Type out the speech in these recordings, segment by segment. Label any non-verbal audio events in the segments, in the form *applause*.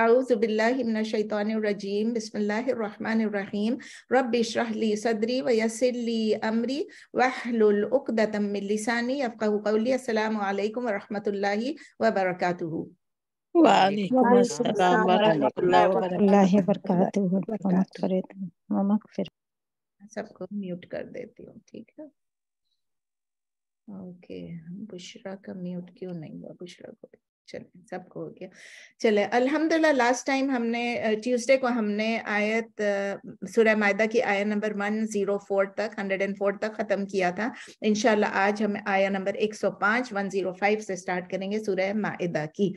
أعوذ بالله من الشيطان الرجيم بسم الله الرحمن الرحيم رب اشرح لي صدري ويسر لي أمري واحلل عقدة من لساني يفقه قولي السلام عليكم ورحمة الله وبركاته وعليكم السلام ورحمة الله وبركاته ومغفرة सबको म्यूट कर देती हूँ ठीक है ओके बुशरा का म्यूट क्यों नहीं हुआ बुशरा चले सबको हो गया चले अल्हम्दुलिल्लाह लास्ट टाइम हमने ट्यूसडे को हमने आयत सूर्य मायदा की आया नंबर वन जीरो फोर तक हंड्रेड एंड फोर तक ख़त्म किया था इनशाला आज हम आया नंबर एक सौ पांच वन जीरो फाइव से स्टार्ट करेंगे सूर्य मायदा की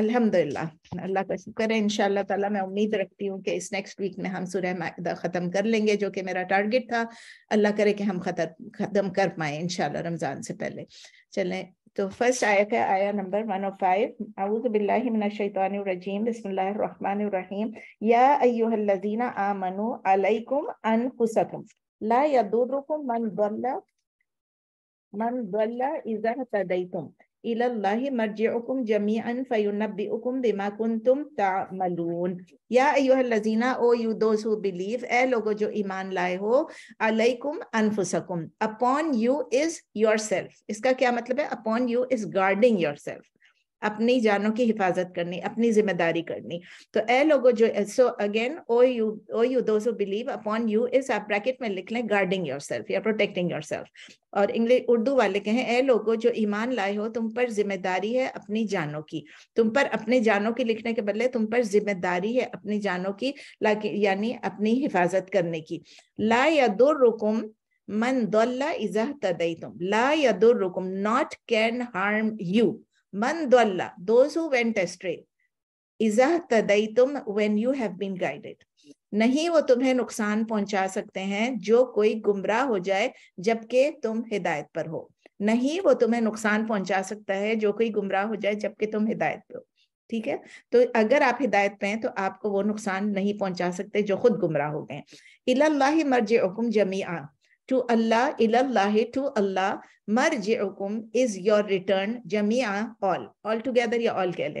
अल्हम्दुलिल्लाह अल्लाह का शुक्र है इनशाला ताला मैं उम्मीद रखती हूँ कि इस नेक्स्ट वीक में हम सूर्य मायदा ख़त्म कर लेंगे जो कि मेरा टारगेट था अल्लाह करे कि हम खतर ख़त्म कर पाए इनशाला रमज़ान से पहले चलें तो फर्स्ट आयत है आया नंबर 105 अऊज बिल्लाहि मिनश्शैतानिर रजीम बिस्मिल्लाहिर रहमानिर रहीम या अय्युहल्लजीना आमनु अलैकुम अनफुसकुम ला यदुरुकुम मन दल्ला मन दल्ला इजा तदैतुम ilallahi marji'ukum jami'an fayunabbi'ukum bima kuntum ta'malun जो ईमान लाए हो अलैकुम अनफुसकुम अपॉन यू इज सेल्फ इसका क्या मतलब है upon you is guarding self अपनी जानों की हिफाजत करनी अपनी जिम्मेदारी करनी तो ए लोगो जो so again O you O you who believe upon you is आप ब्रैकेट में लिख लें गार्डिंग योर सेल्फ या प्रोटेक्टिंग योर सेल्फ और इंग्लिश उर्दू वाले कहें ए लोगो जो ईमान लाए हो तुम पर जिम्मेदारी है अपनी जानों की तुम पर अपने जानों की लिखने के बदले तुम पर जिम्मेदारी है अपनी जानों की यानी अपनी हिफाजत करने की ला या दो रुकुम मन दौल्ला इजा तदई तुम ला या दो रुकुम not can harm you mandwalla those who went astray. izah tadaitum, when you have been guided. नहीं वो तुम्हें नुकसान पहुंचा सकते हैं जो कोई गुमराह हो जाए जबकि तुम हिदायत पर हो नहीं वो तुम्हें नुकसान पहुंचा सकता है जो कोई गुमराह हो जाए जबकि तुम हिदायत पर हो ठीक है तो अगर आप हिदायत पे हैं तो आपको वो नुकसान नहीं पहुंचा सकते जो खुद गुमराह हो गए इला मर्ज हुकुम जमी to Allah, ilallahi, to Allah, marji'ukum is your return, jami'a, all, all together, ya all keh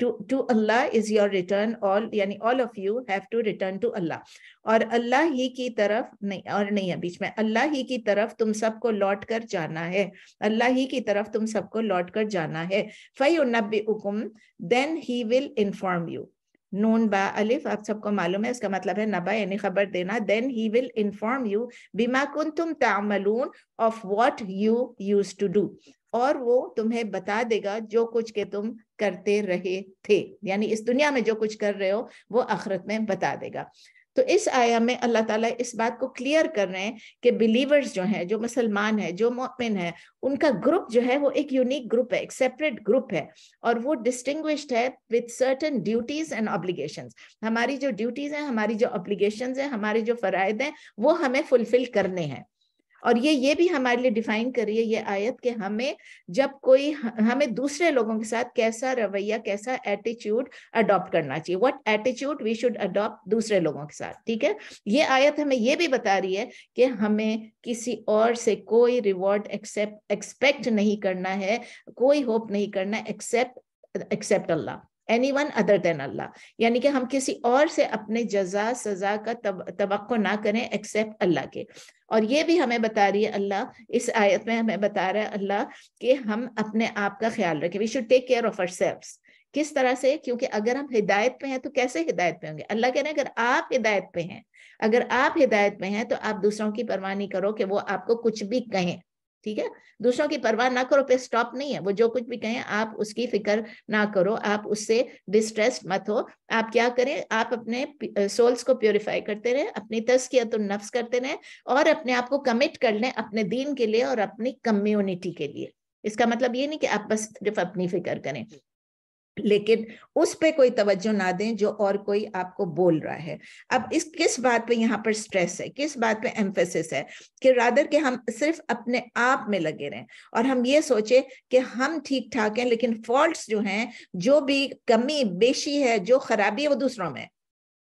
To, to Allah is your return, all, yani all of you have to return to Allah. और अल्लाह ही की तरफ नहीं और नहीं है बीच में अल्लाह ही की तरफ तुम सबको लौट कर जाना है अल्लाह ही की तरफ तुम सबको लौट कर जाना है फई उन्नबी हुकुम then he will inform you नून बा अलिफ आप सबको मालूम है इसका मतलब है नबा यानी खबर देना then he will inform you बीमा कुन तुम तामलून of what you used to do और वो तुम्हें बता देगा जो कुछ के तुम करते रहे थे यानी इस दुनिया में जो कुछ कर रहे हो वो आखरत में बता देगा तो इस आया में अल्लाह ताला इस बात को क्लियर कर रहे हैं कि बिलीवर्स जो हैं जो मुसलमान हैं जो मोमिन है उनका ग्रुप जो है वो एक यूनिक ग्रुप है एक सेपरेट ग्रुप है और वो डिस्टिंग्विश्ड है with certain duties and obligation हमारी जो ड्यूटीज हैं हमारी जो ऑब्लिगेशन हैं हमारे जो फ़राइद हैं वो हमें फुलफिल करने हैं और ये ये भी हमारे लिए डिफाइन कर रही है ये आयत कि हमें जब कोई हमें दूसरे लोगों के साथ कैसा रवैया कैसा एटीट्यूड अडॉप्ट करना चाहिए what attitude we should adopt दूसरे लोगों के साथ ठीक है ये आयत हमें ये भी बता रही है कि हमें किसी और से कोई रिवॉर्ड एक्सेप्ट एक्सपेक्ट नहीं करना है कोई होप नहीं करना except except Allah any one other than Allah यानी कि हम किसी और से अपने जजा सजा का तब तो ना करें एक्सेप्ट अल्लाह के और ये भी हमें बता रही है अल्लाह इस आयत में हमें बता रहा है अल्लाह कि हम अपने आप का ख्याल रखें we should take care of our किस तरह से क्योंकि अगर हम हिदायत पे हैं तो कैसे हिदायत पे होंगे अल्लाह कह रहे हैं अगर आप हिदायत पे हैं अगर आप हिदायत में हैं तो आप दूसरों की परवाह नहीं करो कि वो आपको कुछ भी कहें ठीक है दूसरों की परवाह ना करो पे स्टॉप नहीं है वो जो कुछ भी कहें आप उसकी फिक्र ना करो आप उससे डिस्ट्रेस मत हो आप क्या करें आप अपने सोल्स को प्योरीफाई करते रहें अपनी तस्किया तो नफ्स करते रहें और अपने आप को कमिट कर लें अपने दीन के लिए और अपनी कम्युनिटी के लिए इसका मतलब ये नहीं कि आप बस सिर्फ अपनी फिक्र करें लेकिन उस पे कोई तवज्जो ना दें जो और कोई आपको बोल रहा है अब इस किस बात पे यहाँ पर स्ट्रेस है किस बात पे एम्फेसिस है कि रादर के हम सिर्फ अपने आप में लगे रहें और हम ये सोचे कि हम ठीक ठाक हैं लेकिन फॉल्ट्स जो हैं जो भी कमी बेशी है जो खराबी है वो दूसरों में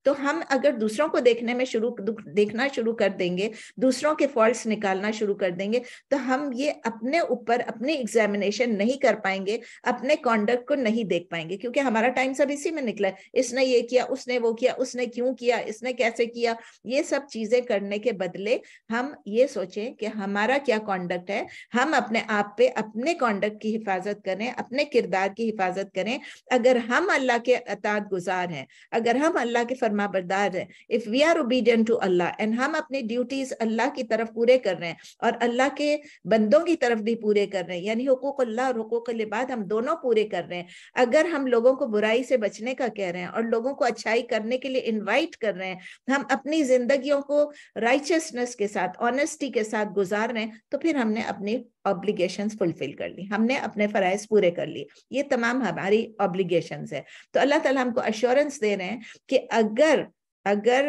तो हम अगर दूसरों को देखने में शुरू देखना शुरू कर देंगे दूसरों के फॉल्ट निकालना शुरू कर देंगे तो हम ये अपने ऊपर अपनी एग्जामिनेशन नहीं कर पाएंगे अपने कॉन्डक्ट को नहीं देख पाएंगे क्योंकि हमारा टाइम सब इसी में निकला इसने ये किया उसने वो किया उसने क्यों किया इसने कैसे किया ये सब चीजें करने के बदले हम ये सोचें कि हमारा क्या कॉन्डक्ट है हम अपने आप पे अपने कॉन्डक्ट की हिफाजत करें अपने किरदार की हिफाजत करें अगर हम अल्लाह के अतात गुजार हैं अगर हम अल्लाह के फरमा फरमा बरदार है if we are obedient to Allah and हम अपनी ड्यूटीज अल्लाह की तरफ पूरे कर रहे हैं और अल्लाह के बंदों की तरफ भी पूरे कर रहे हैं यानी हकूक अल्लाह और हकूक लिबाद हम दोनों पूरे कर रहे हैं अगर हम लोगों को बुराई से बचने का कह रहे हैं और लोगों को अच्छाई करने के लिए इन्वाइट कर रहे हैं हम अपनी जिंदगियों को राइचसनेस के साथ ऑनेस्टी के साथ गुजार रहे हैं तो फिर हमने अपनी ऑब्लिगेशंस फुलफिल कर ली हमने अपने फ़राइज पूरे कर लिए ये तमाम हमारी ऑब्लिगेशंस है तो अल्लाह ताला हमको अश्योरेंस दे रहे हैं कि अगर अगर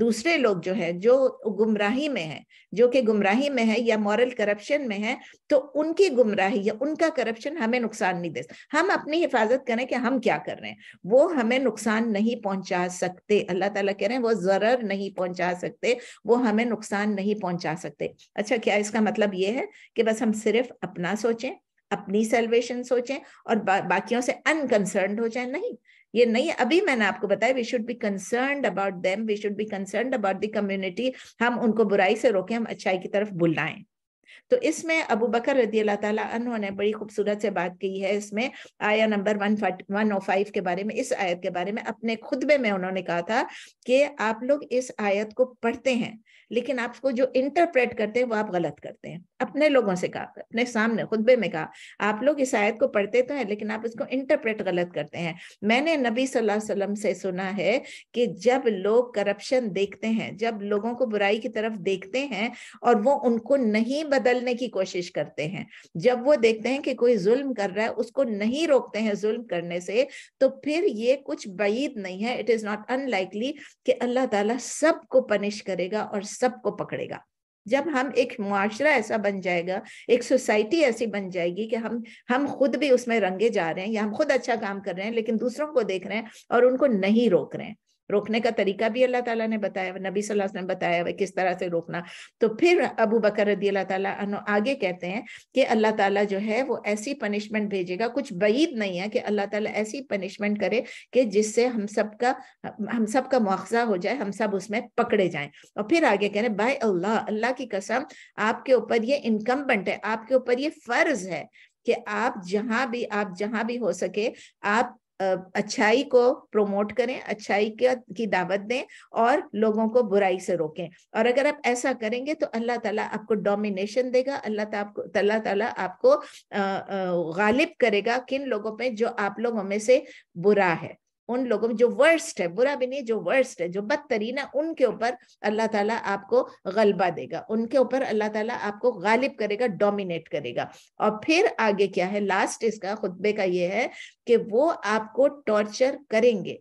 दूसरे लोग जो है जो गुमराही में है जो कि गुमराही में है या मॉरल करप्शन में है तो उनकी गुमराही या उनका करप्शन हमें नुकसान नहीं दे हम अपनी हिफाजत करें कि हम क्या कर रहे हैं वो हमें नुकसान नहीं पहुंचा सकते अल्लाह ताला कह रहे हैं वो जरर नहीं पहुंचा सकते वो हमें नुकसान नहीं पहुंचा सकते अच्छा क्या इसका मतलब ये है कि बस हम सिर्फ अपना सोचें अपनी सेल्वेशन सोचें और बा, बाकियों से अनकंसर्न हो जाए नहीं ये नहीं अभी मैंने आपको बताया we should be concern about them we should be concern about the community हम उनको बुराई से रोके हम अच्छाई की तरफ बुलाएं तो इसमें अबू बकर रदी अल्लाह ने बड़ी खूबसूरत से बात की है इसमें आया number one one O five के बारे में इस आयत के बारे में अपने खुतबे में उन्होंने कहा था कि आप लोग इस आयत को पढ़ते हैं लेकिन आपको जो इंटरप्रेट करते हैं वो आप गलत करते हैं अपने लोगों से कहा अपने सामने खुतबे में कहा आप लोग इस आयत को पढ़ते तो हैं लेकिन आप इसको इंटरप्रेट गलत करते हैं मैंने नबी सल्लल्लाहु अलैहि वसल्लम से सुना है कि जब लोग करप्शन देखते हैं जब लोगों को बुराई की तरफ देखते हैं और वो उनको नहीं बदल निकलने की कोशिश करते हैं जब वो देखते हैं कि कोई जुल्म कर रहा है उसको नहीं रोकते हैं जुल्म करने से तो फिर ये कुछ बईद नहीं है इट इज नॉट अनलाइकली कि अल्लाह ताला सबको पनिश करेगा और सबको पकड़ेगा जब हम एक मुआशरा ऐसा बन जाएगा एक सोसाइटी ऐसी बन जाएगी कि हम हम खुद भी उसमें रंगे जा रहे हैं या हम खुद अच्छा काम कर रहे हैं लेकिन दूसरों को देख रहे हैं और उनको नहीं रोक रहे हैं रोकने का तरीका भी अल्लाह ताला ने बताया नबी सल्लल्लाहु अलैहि वसल्लम ने बताया किस तरह से रोकना तो फिर अबू बकर रदी अल्लाह ताला आगे कहते हैं कि अल्लाह ताला जो है वो ऐसी पनिशमेंट भेजेगा कुछ बईद नहीं है कि अल्लाह ताला ऐसी पनिशमेंट करे कि जिससे हम सब का हम सब का मुआवजा हो जाए हम सब उसमें पकड़े जाए और फिर आगे कह रहे बाय अल्लाह अल्लाह की कसम आपके ऊपर ये इनकम्बेंट है आपके ऊपर ये फर्ज है कि आप जहां भी आप जहां भी हो सके आप अच्छाई को प्रमोट करें अच्छाई की दावत दें और लोगों को बुराई से रोकें और अगर आप ऐसा करेंगे तो अल्लाह ताला आपको डोमिनेशन देगा अल्लाह आपको अल्लाह ताला आपको गालिब करेगा किन लोगों पे जो आप लोगों में से बुरा है उन लोगों में जो वर्स्ट है बुरा भी नहीं जो वर्स्ट है जो बदतरीन है उनके ऊपर अल्लाह ताला आपको गलबा देगा उनके ऊपर अल्लाह ताला आपको गालिब करेगा डोमिनेट करेगा और फिर आगे क्या है लास्ट इसका खुतबे का ये है कि वो आपको टॉर्चर करेंगे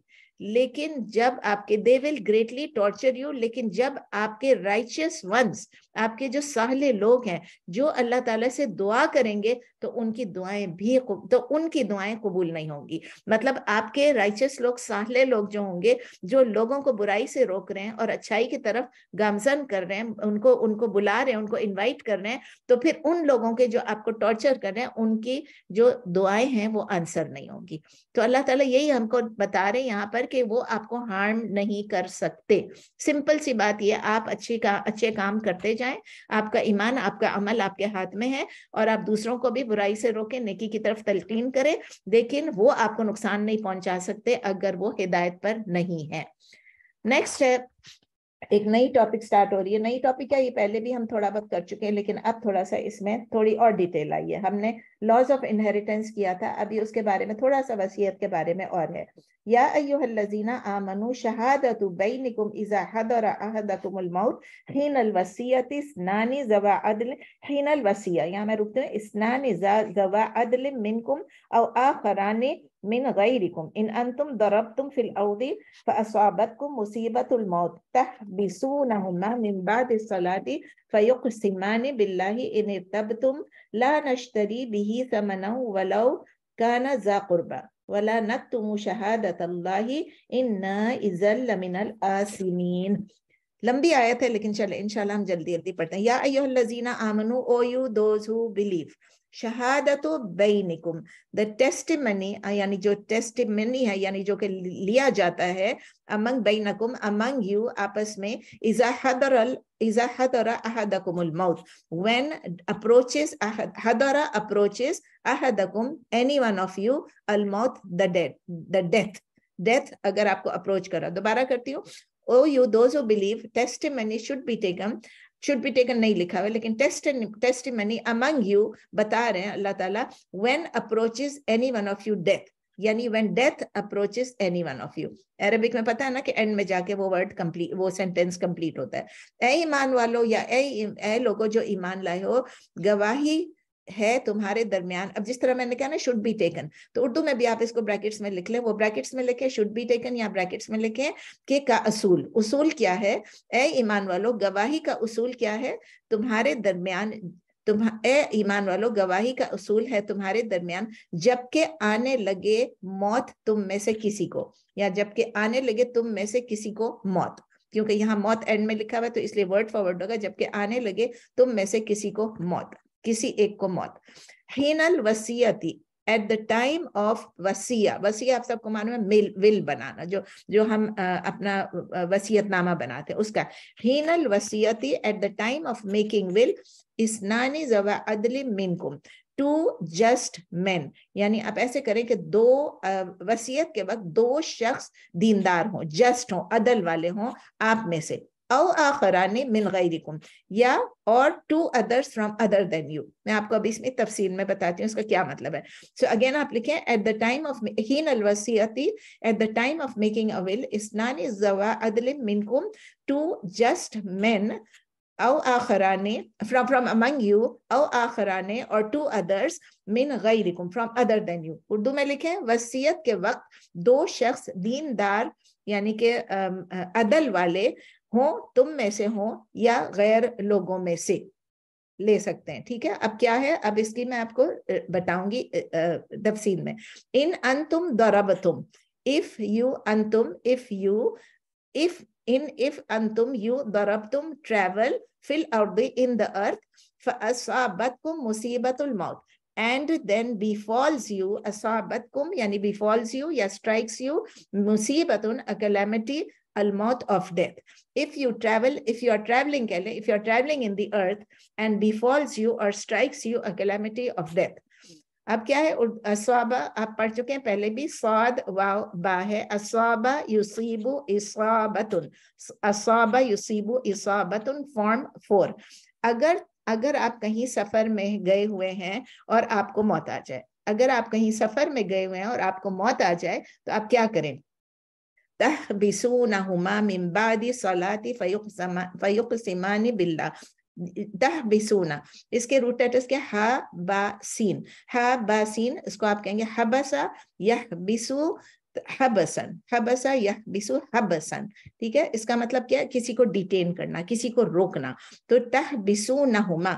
लेकिन जब आपके they will greatly torture you लेकिन जब आपके राइचियस वंस आपके जो साहले लोग हैं जो अल्लाह ताला से दुआ करेंगे तो उनकी दुआएं भी तो उनकी दुआएं कबूल नहीं होंगी मतलब आपके राइचस लोग सहले लोग जो होंगे जो लोगों को बुराई से रोक रहे हैं और अच्छाई की तरफ गामजन कर रहे हैं उनको उनको बुला रहे हैं उनको इन्वाइट कर रहे हैं तो फिर उन लोगों के जो आपको टॉर्चर कर रहे हैं उनकी जो दुआएं हैं वो आंसर नहीं होंगी तो अल्लाह ताला यही हमको बता रहे हैं यहाँ पर कि वो आपको हार्म नहीं कर सकते सिंपल सी बात ये आप अच्छी का अच्छे काम करते जाए जाए आपका ईमान आपका अमल आपके हाथ में है और आप दूसरों को भी बुराई से रोके नेकी की तरफ तलकीन करें लेकिन वो आपको नुकसान नहीं पहुंचा सकते अगर वो हिदायत पर नहीं है नेक्स्ट है एक नई टॉपिक स्टार्ट हो रही है नई टॉपिक क्या ये पहले भी हम थोड़ा बहुत कर चुके हैं लेकिन अब थोड़ा सा इसमें थोड़ी और डिटेल आई है हमने लॉज ऑफ इनहेरिटेंस किया था अभी उसके बारे में थोड़ा सा वसीयत के बारे में और है या आमनु इजा हदर मौत वसीयत इस्नानी जवा अदल वसीया यहां मैं रुकती हूं इस्नानी जवा अदल मिनकुम औ من غيركم إن أنتم ضربتم في الأرض فأصابتكم مصيبة الموت تحبسونهما من بعد الصلاة فيقسمان بالله إن ارتبتم لا نشتري به ثمنا ولو كان ذا قربى ولا نكتم شهادة الله إنا إذا لمن الآثمين लंबी आयत है लेकिन चल इंशाल्लाह हम जल्दी जल्दी पढ़ते हैं या अयो लजीना आमनू او यू दोज हु बिलीव शहादतो बैनिकुम द टेस्टिमनी यानी जो टेस्टिमनी है यानी जो कि लिया जाता है अमंग बैनकुम अमंग यू आपस में इजा हदरल इजा हदरा अहदकुमुल मौत व्हेन अप्रोचेस हदरा अप्रोचेस अहदकुम एनी वन ऑफ यू अल मौत the death the death death अगर आपको अप्रोच करा दोबारा करती हूँ oh you those who believe testimony should be taken should be taken नहीं लिखा हुआ लेकिन टेस्ट अमंग यू बता रहे हैं अल्लाह ताला when approaches any one of you death यानी when death approaches any one of you Arabic में पता है ना कि एंड में जाके वो वर्ड कंप्लीट वो सेंटेंस कंप्लीट होता है ए ईमान वालों या ए ए लोगों जो ईमान लाए हो गवाही है तुम्हारे दरमियान अब जिस तरह मैंने कहा ना शुड बी टेकन तो उर्दू में भी आप इसको ब्रैकेट्स में लिख लें वो ब्रैकेट्स में लिखे शुड बी टेकन या ब्रैकेट्स में लिखे के का असूल उसूल क्या है ए ईमान वालों गवाही का उसूल क्या है तुम्हारे दरमियान तुम ए ईमान वालों गवाही का उसूल है तुम्हारे दरमियान जबकि आने लगे मौत तुम में से किसी को या जबकि आने लगे तुम में से किसी को मौत क्योंकि यहाँ मौत एंड में लिखा हुआ है तो इसलिए वर्ड फॉरवर्ड होगा जबकि आने लगे तुम में से किसी को मौत किसी एक को मौत हीनल वसीयती एट द टाइम ऑफ वसीया वसीया आप सबको मालूम है मिल विल बनाना जो जो हम आ, अपना वसीयतनामा बनाते हैं उसका हीनल वसीयती at the time of making will इस नानी जवा अदली मिनकुम टू जस्ट मैन यानी आप ऐसे करें कि दो वसीयत के वक्त दो शख्स दीनदार हों जस्ट हों अदल वाले हों आप में से और आखरानी मिन गैरिकुम या और to others from other than you मैं आपको अभी इसमें तफसील में बताती हूँ इसका क्या मतलब है सो so अगेन आप लिखें एट द टाइम ऑफ हीन अलवसीयती at the time of making a will इस्नानी जवा अदल मिनकुम टू जस्ट मेन औ आखराने फ्रॉम फ्रॉम अमंग यू औ आखराने और टू अदर्स मिन गैरिकुम from other than you Urdu में लिखें वसीयत के वक्त दो शख्स दीनदार यानी के अदल वाले हो तुम में से हो या गैर लोगों में से ले सकते हैं ठीक है अब क्या है अब इसकी मैं आपको बताऊंगी तफसील में इन अंतुम तुम इफ यू अंतुम इफ यू इफ इन इफ अंतुम यू दौरब तुम travel fill out in the earth असाबतकुम मुसीबतुल मौत and then befalls you asabatkum yani befalls you ya strikes you musibatun a calamity al of death. If you travel, if you are traveling, if you are traveling in the earth and befalls you or strikes you a calamity of death. अब क्या है असवाबा आप पढ़ चुके हैं पहले भी स्वाद वाव बा है असवाबा युसीबु इसाबतुन असवाबा युसीबु इसाबतुन फॉर्म फोर अगर अगर आप कहीं सफर में गए हुए हैं और आपको मौत आ जाए अगर आप कहीं सफर में गए हुए हैं और आपको मौत आ जाए तो आप क्या करें تحبسونهما من بعد فيقسمان بالله इसके रूट लेटर्स क्या हा बा हा बा इसको आप कहेंगे हबसा यह बिसु हबसन हबसा यह बिसु हबसन ठीक है इसका मतलब क्या है किसी को डिटेन करना किसी को रोकना तो तह बिसु न हुमा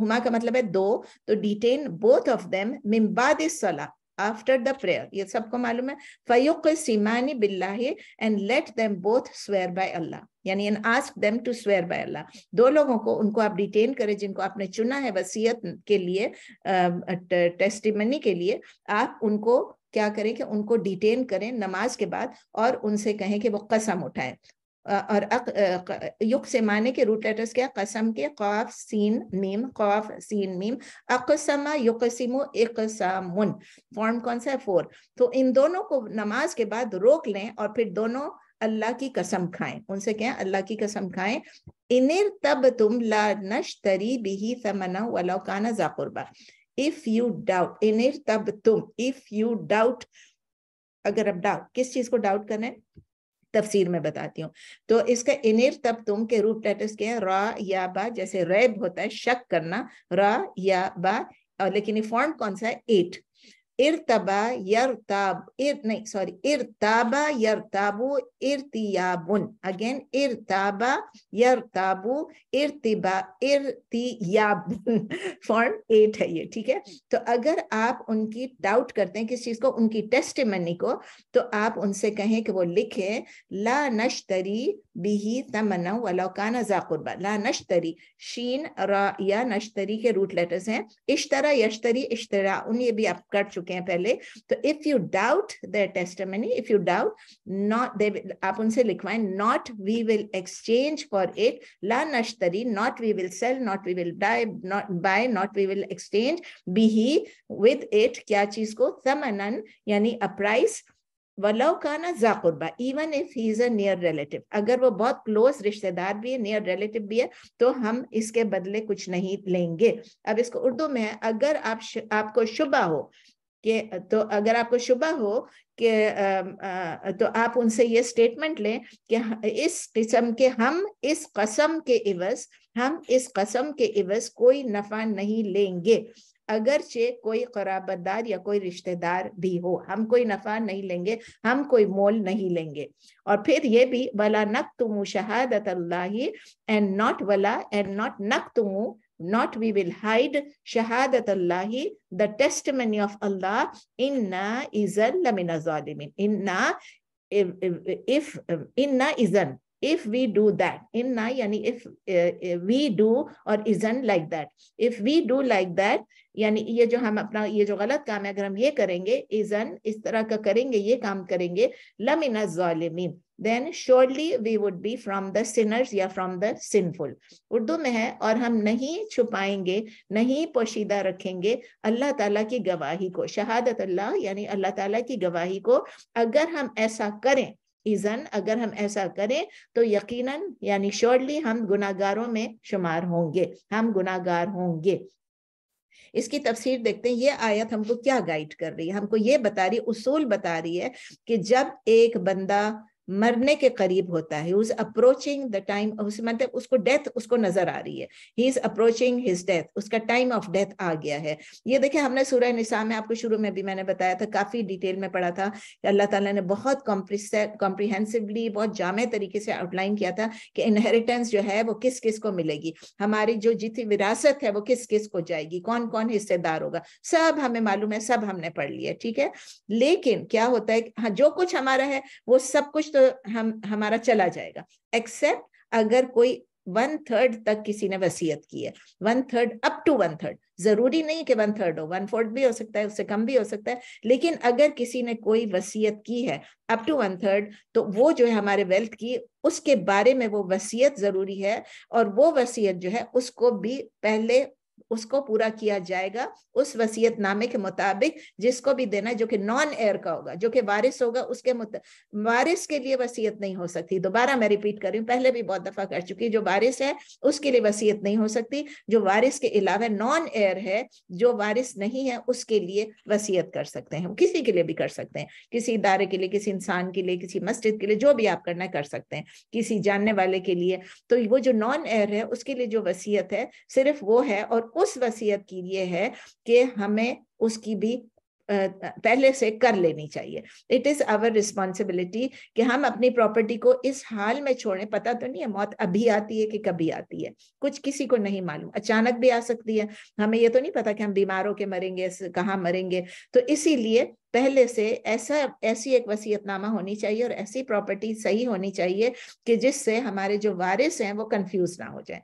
हुमा का मतलब है दो तो डिटेन बोथ ऑफ देम मिम्बाद सला आफ्टर द प्रेयर ये सबको मालूम है फयुक सीमानी बिल्लाही and let them both swear by Allah यानी and ask them to swear by Allah दो लोगों को उनको आप डिटेन करें जिनको आपने चुना है वसीयत के लिए टेस्टिमनी के लिए आप उनको क्या करें कि उनको डिटेन करें नमाज के बाद और उनसे कहें कि वो कसम उठाएं और युक्सम माने के रूट लेटर्स क्या कसम के कौफ सीन मीम कौफ सीन मीम अकसमा युकसिमो इकसामुन फॉर्म कौन सा है फोर तो इन दोनों को नमाज के बाद रोक लें और फिर दोनों अल्लाह की कसम खाएं उनसे क्या अल्लाह की कसम खाएं इनिर तब तुम ला नशतरी बिही समना वलौकाना जाकुरबा इफ यू डाउट इनिर तब तुम इफ यू डाउट अगर अब डाउट किस चीज को डाउट करें तफसीर में बताती हूँ तो इसका इनिर तब तुम के रूप टाइटस के हैं रा या बा जैसे रैब होता है शक करना रा या बा और लेकिन ये फॉर्म कौन सा है एट इर नहीं सॉरी इरताबा यरताबु अगेन तो अगर आप उनकी डाउट करते हैं किस चीज को उनकी टेस्ट मनी को तो आप उनसे कहें कि वो लिखे ला नश्तरी बिही तमना वलौकाना जाकुरबा ला नश्तरी शीन रा या नश्तरी के रूट लेटर्स हैं इश्तरा यश्तरी इश्तरा उन ये भी आप कर चुके चुके हैं पहले तो if you doubt their testimony if you doubt not they आप उनसे लिखवाएं not we will exchange for it ला नश्तरी not we will sell not we will die not buy not we will exchange be he with it क्या चीज को समनन यानी a price वलव का ना जाकुरबा even if he is a near relative अगर वो बहुत क्लोज रिश्तेदार भी है नियर रिलेटिव भी है तो हम इसके बदले कुछ नहीं लेंगे अब इसको उर्दू में है अगर आप आपको शुबा हो कि तो अगर आपको शुबा हो कि तो आप उनसे ये स्टेटमेंट लें कि इस किस्म के हम इस कसम के इवज हम इस कसम के इवज कोई नफा नहीं लेंगे अगरचे कोई खराबदार या कोई रिश्तेदार भी हो हम कोई नफा नहीं लेंगे हम कोई मोल नहीं लेंगे और फिर ये भी वला नक तुम शहादत एंड नॉट वला एंड नॉट नक तुम not we will hide shahadat Allahi, the testimony of Allah, inna izan lamina zalimin. Inna, if, if, if inna izan, if we do that inna yani if uh, we do or isn't like that if we do like that यानी ये जो हम अपना ये जो गलत काम है अगर हम ये करेंगे इजन इस तरह का करेंगे ये then surely we would be from the sinners या फ्रॉम द सिंफुल उर्दू में है और हम नहीं छुपाएंगे नहीं पोशीदा रखेंगे अल्लाह ताला की गवाही को शहादत अल्लाह यानी अल्लाह ताला की गवाही को अगर हम ऐसा करें इजन अगर हम ऐसा करें तो यकीनन यानी श्योरली हम गुनागारों में शुमार होंगे हम गुनागार होंगे इसकी तफसीर देखते हैं ये आयत हमको क्या गाइड कर रही है हमको ये बता रही है उसूल बता रही है कि जब एक बंदा मरने के करीब होता है उस अप्रोचिंग द टाइम उस मतलब उसको डेथ उसको नजर आ रही है he is approaching his death उसका टाइम ऑफ डेथ आ गया है ये देखिए हमने सूर्य निशा में आपको शुरू में भी मैंने बताया था काफी डिटेल में पढ़ा था अल्लाह ताला ने बहुत कॉम्प्रिहेंसिवली बहुत जामे तरीके से आउटलाइन किया था कि इनहेरिटेंस जो है वो किस किस को मिलेगी हमारी जो जितनी विरासत है वो किस किस को जाएगी कौन कौन हिस्सेदार होगा सब हमें मालूम है सब हमने पढ़ लिया ठीक है लेकिन क्या होता है हाँ जो कुछ हमारा है वो सब कुछ तो तो हम हमारा चला जाएगा एक्सेप्ट अगर कोई वन थर्ड तक किसी ने वसीयत की है one third up to one third जरूरी नहीं कि वन थर्ड हो वन फोर्थ भी हो सकता है उससे कम भी हो सकता है लेकिन अगर किसी ने कोई वसीयत की है अप टू वन थर्ड तो वो जो है हमारे वेल्थ की उसके बारे में वो वसीयत जरूरी है और वो वसीयत जो है उसको भी पहले उसको पूरा किया जाएगा उस वसीयत नामे के मुताबिक जिसको भी देना जो कि नॉन एयर का होगा जो कि वारिस होगा उसके वारिस के लिए वसीयत नहीं हो सकती दोबारा मैं रिपीट कर रही हूँ पहले भी बहुत दफा कर चुकी जो वारिस है उसके लिए वसीयत नहीं हो सकती जो वारिस के अलावा नॉन एयर है जो वारिस नहीं है उसके लिए वसीयत कर सकते हैं किसी के लिए भी कर सकते हैं किसी इदारे के लिए किसी इंसान के लिए किसी मस्जिद के लिए जो भी आप करना कर सकते हैं किसी जानने वाले के लिए तो वो जो नॉन एयर है उसके लिए जो वसीयत है सिर्फ वो है और उस वसीयत की ये है कि हमें उसकी भी पहले से कर लेनी चाहिए इट इज आवर रिस्पॉन्सिबिलिटी कि हम अपनी प्रॉपर्टी को इस हाल में छोड़ें पता तो नहीं है मौत अभी आती है कि कभी आती है कुछ किसी को नहीं मालूम अचानक भी आ सकती है हमें ये तो नहीं पता कि हम बीमारों के मरेंगे कहाँ मरेंगे तो इसीलिए पहले से ऐसा ऐसी एक वसीयतनामा होनी चाहिए और ऐसी प्रॉपर्टी सही होनी चाहिए कि जिससे हमारे जो वारिस हैं वो कंफ्यूज ना हो जाए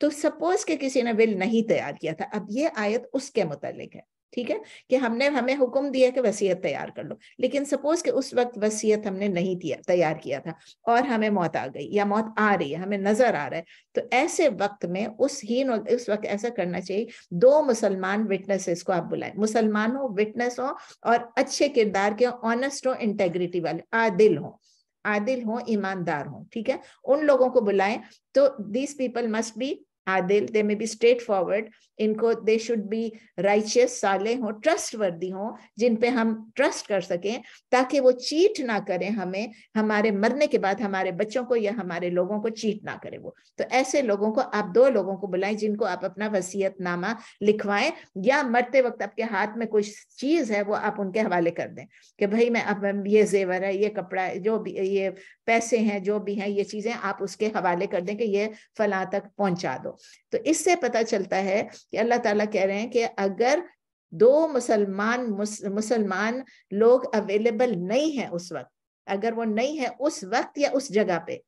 तो सपोज के किसी ने बिल नहीं तैयार किया था अब ये आयत उसके मुतालिक है ठीक है कि हमने हमें हुक्म दिया कि वसीयत तैयार कर लो लेकिन सपोज के उस वक्त वसीयत हमने नहीं दिया तैयार किया था और हमें मौत आ गई या मौत आ रही है हमें नजर आ रहा है तो ऐसे वक्त में उस ही उस वक्त ऐसा करना चाहिए दो मुसलमान विटनेसेस को आप बुलाएं मुसलमान हो विटनेस हो और अच्छे किरदार के ऑनेस्ट हो इंटेग्रिटी वाले आदिल हो आदिल हो ईमानदार हो ठीक है उन लोगों को बुलाएं तो दीज पीपल मस्ट बी आदिल they may be straight forward इनको दे शुड बी राइचियस साले हों ट्रस्टवर्दी हों जिन पे हम ट्रस्ट कर सकें ताकि वो चीट ना करें हमें हमारे मरने के बाद हमारे बच्चों को या हमारे लोगों को चीट ना करें वो तो ऐसे लोगों को आप दो लोगों को बुलाएं जिनको आप अपना वसीयत नामा लिखवाएं या मरते वक्त आपके हाथ में कुछ चीज़ है वो आप उनके हवाले कर दें कि भाई मैं अब ये जेवर है ये कपड़ा है जो भी ये पैसे हैं जो भी हैं ये चीज़ें आप उसके हवाले कर दें कि ये फला तक पहुंचा दो तो इससे पता चलता है कि अल्लाह ताला कह रहे हैं कि अगर दो मुसलमान मुसलमान लोग अवेलेबल नहीं है उस वक्त अगर वो नहीं है उस वक्त या उस जगह पे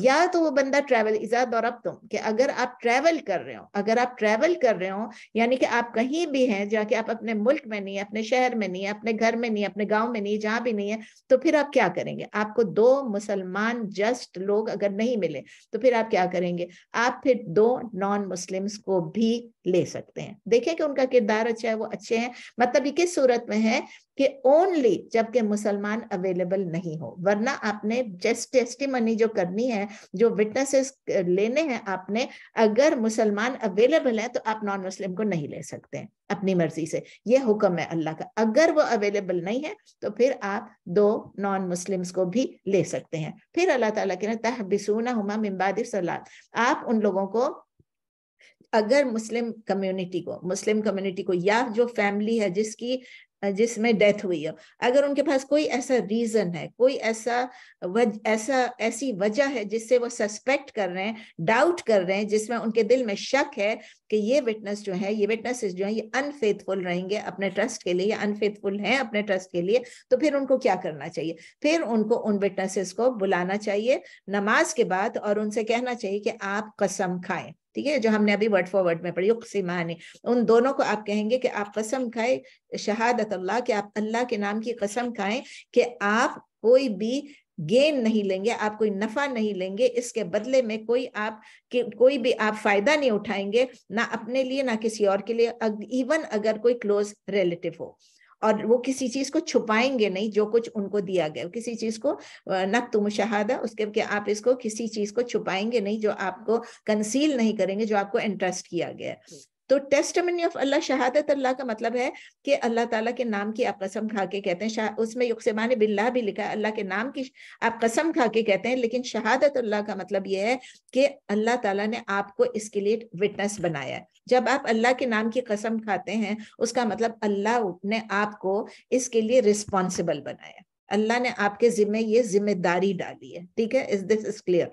या तो वो बंदा ट्रैवल इजाद और अब तुम कि अगर आप ट्रैवल कर रहे हो अगर आप ट्रैवल कर रहे हो यानी कि आप कहीं भी हैं जाके आप अपने मुल्क में नहीं अपने शहर में नहीं अपने घर में नहीं अपने गांव में नहीं जहां भी नहीं है तो फिर आप क्या करेंगे आपको दो मुसलमान जस्ट लोग अगर नहीं मिले तो फिर आप क्या करेंगे आप फिर दो नॉन मुस्लिम्स को भी ले सकते हैं देखें कि उनका किरदार अच्छा है वो अच्छे हैं मतलब ये किस सूरत में है कि ओनली जबकि मुसलमान अवेलेबल नहीं हो वरना आपने जस्ट टेस्टिमनी जो करनी है जो विटनेसेस लेने हैं आपने अगर मुसलमान अवेलेबल है तो आप नॉन मुस्लिम को नहीं ले सकते हैं अपनी मर्जी से ये हुक्म है अल्लाह का अगर वो अवेलेबल नहीं है तो फिर आप दो नॉन मुस्लिम्स को भी ले सकते हैं फिर अल्लाह ताला के तहबिसूना हुमा मिम्बाद सलात आप उन लोगों को अगर मुस्लिम कम्युनिटी को मुस्लिम कम्युनिटी को या जो फैमिली है जिसकी जिसमें डेथ हुई हो अगर उनके पास कोई ऐसा रीजन है कोई ऐसा वज, ऐसा ऐसी वजह है जिससे वो सस्पेक्ट कर रहे हैं डाउट कर रहे हैं जिसमें उनके दिल में शक है कि ये विटनेस जो है ये विटनेसेस जो है ये अनफेथफुल रहेंगे अपने ट्रस्ट के लिए या अनफेथफुल हैं अपने ट्रस्ट के लिए तो फिर उनको क्या करना चाहिए फिर उनको उन विटनेसेस को बुलाना चाहिए नमाज के बाद और उनसे कहना चाहिए कि आप कसम खाएं ठीक है जो हमने अभी वर्ड फॉर वर्ड में पढ़ी युक्सिमानी उन दोनों को आप कहेंगे कि आप कसम खाए शहादत अल्लाह कि आप अल्लाह के नाम की कसम खाएं कि आप कोई भी गेन नहीं लेंगे आप कोई नफा नहीं लेंगे इसके बदले में कोई आप कि, कोई भी आप फायदा नहीं उठाएंगे ना अपने लिए ना किसी और के लिए अग, इवन अगर कोई क्लोज रिलेटिव हो और वो किसी चीज को छुपाएंगे नहीं जो कुछ उनको दिया गया किसी चीज को तुम शहादा उसके कि आप इसको किसी चीज को छुपाएंगे नहीं जो आपको कंसील नहीं करेंगे जो आपको इंटरेस्ट किया गया तो टेस्टमनी ऑफ अल्लाह शहादत अल्लाह का मतलब है कि अल्लाह ताला के नाम की आप कसम खा के कहते हैं उसमें युकसमान बिल्ला भी लिखा है अल्लाह के नाम की आप कसम खा के कहते हैं लेकिन शहादत अल्लाह का मतलब यह है कि अल्लाह ताला ने आपको इसके लिए विटनेस बनाया है जब आप अल्लाह के नाम की कसम खाते हैं उसका मतलब अल्लाह ने आपको इसके लिए रिस्पॉन्सिबल बनाया अल्लाह ने आपके जिम्मे ये जिम्मेदारी डाली है ठीक है इस दिस इज क्लियर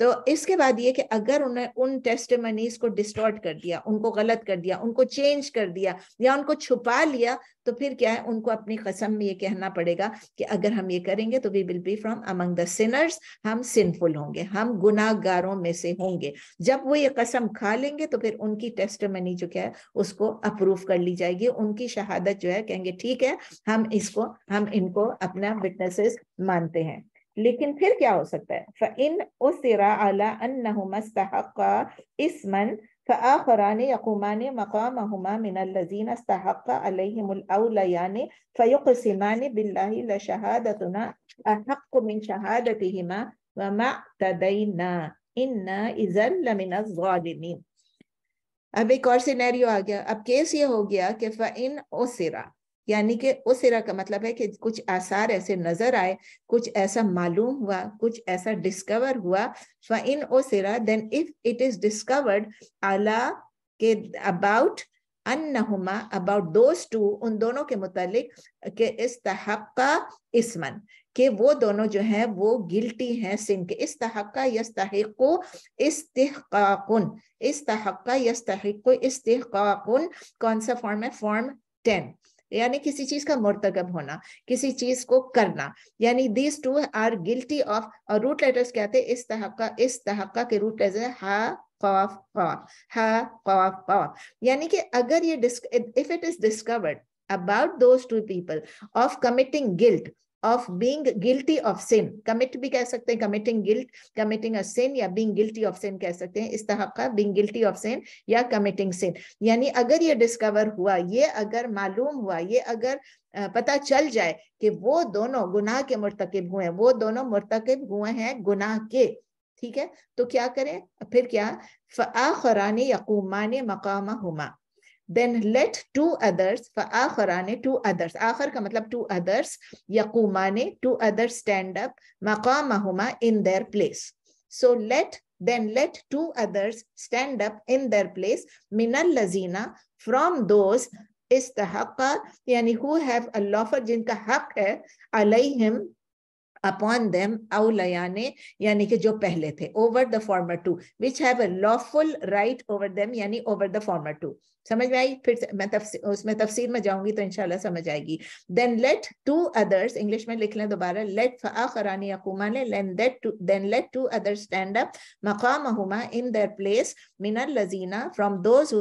तो इसके बाद ये कि अगर उन्हें उन टेस्ट मनीज को डिस्टॉर्ट कर दिया उनको गलत कर दिया उनको चेंज कर दिया या उनको छुपा लिया तो फिर क्या है उनको अपनी कसम में ये कहना पड़ेगा कि अगर हम ये करेंगे तो we will be from among the sinners हम सिंफुल होंगे हम गुनाहगारों में से होंगे जब वो ये कसम खा लेंगे तो फिर उनकी टेस्ट मनी जो क्या है उसको अप्रूव कर ली जाएगी उनकी शहादत जो है कहेंगे ठीक है हम इसको हम इनको अपना विटनेसेस मानते हैं لكن پھر کیا ہو سکتا ہے فَإِنْ أُثِرَ عَلَىٰ أَنَّهُمَا استحق اسما فآخران يقومان مقامهما من الذين استحق عليهم الأوليان فيقسمان بالله لشهادتنا أحق من شهادتهما وما اعتدينا إنا إذا لمن الظالمين اب ایک اور سینیریو आ गया अब केस ये हो गया कि फ़इन यानी कि उस इरा का मतलब है कि कुछ आसार ऐसे नजर आए कुछ ऐसा मालूम हुआ कुछ ऐसा डिस्कवर हुआ फ इन ओ सिरा then if it is discovered आला के अबाउट अन्नहुमा अबाउट दोज टू उन दोनों के मुतालिक के इस तहका इसमन के वो दोनों जो है वो गिल्टी हैं सिंह के इस तहक़ा यस्तको इस्तकाकुन इस तहक़ा यस्तको इस्तकाकुन कौन सा फॉर्म है फॉर्म टेन यानी किसी चीज का मुर्तकब होना किसी चीज को करना यानी these two are guilty of और रूट लेटर्स क्या थे इस तहका इस तहका के रूट लेटर हा कॉफ कॉफ हा कॉफ कॉफ यानी कि अगर ये if it is discovered about those two people of committing guilt of being guilty of sin commit भी कह सकते हैं committing guilt committing a sin या being guilty of sin कह सकते हैं इस तरह का being guilty of sin या committing sin यानी अगर ये discover हुआ ये अगर मालूम हुआ ये अगर पता चल जाए कि वो दोनों गुनाह के मुर्तकब हुए हैं वो दोनों मुर्तकब हुए हैं गुनाह के ठीक है तो क्या करें फिर क्या फ़रानी यकूमान मकाम Huma then let two others فآخران two others آخر का मतलब two others يقومان two others stand up مقامهما in their place so let then let two others stand up in their place من الذين from those استحق يعني who have a lawful जिनका हक है عليهم upon them औने यानी कि जो पहले थे over the former two which have lawful right over them यानी ओवर द फॉर्मर टू समझ में आई फिर मैं तफसी, उसमें तफसीर में जाऊंगी तो इनशाला समझ आएगी then let two others English में लिख लें दोबारा लेट फरानी then let two others stand up मकाम अहुमा इन देयर प्लेस मिनल लजीना from those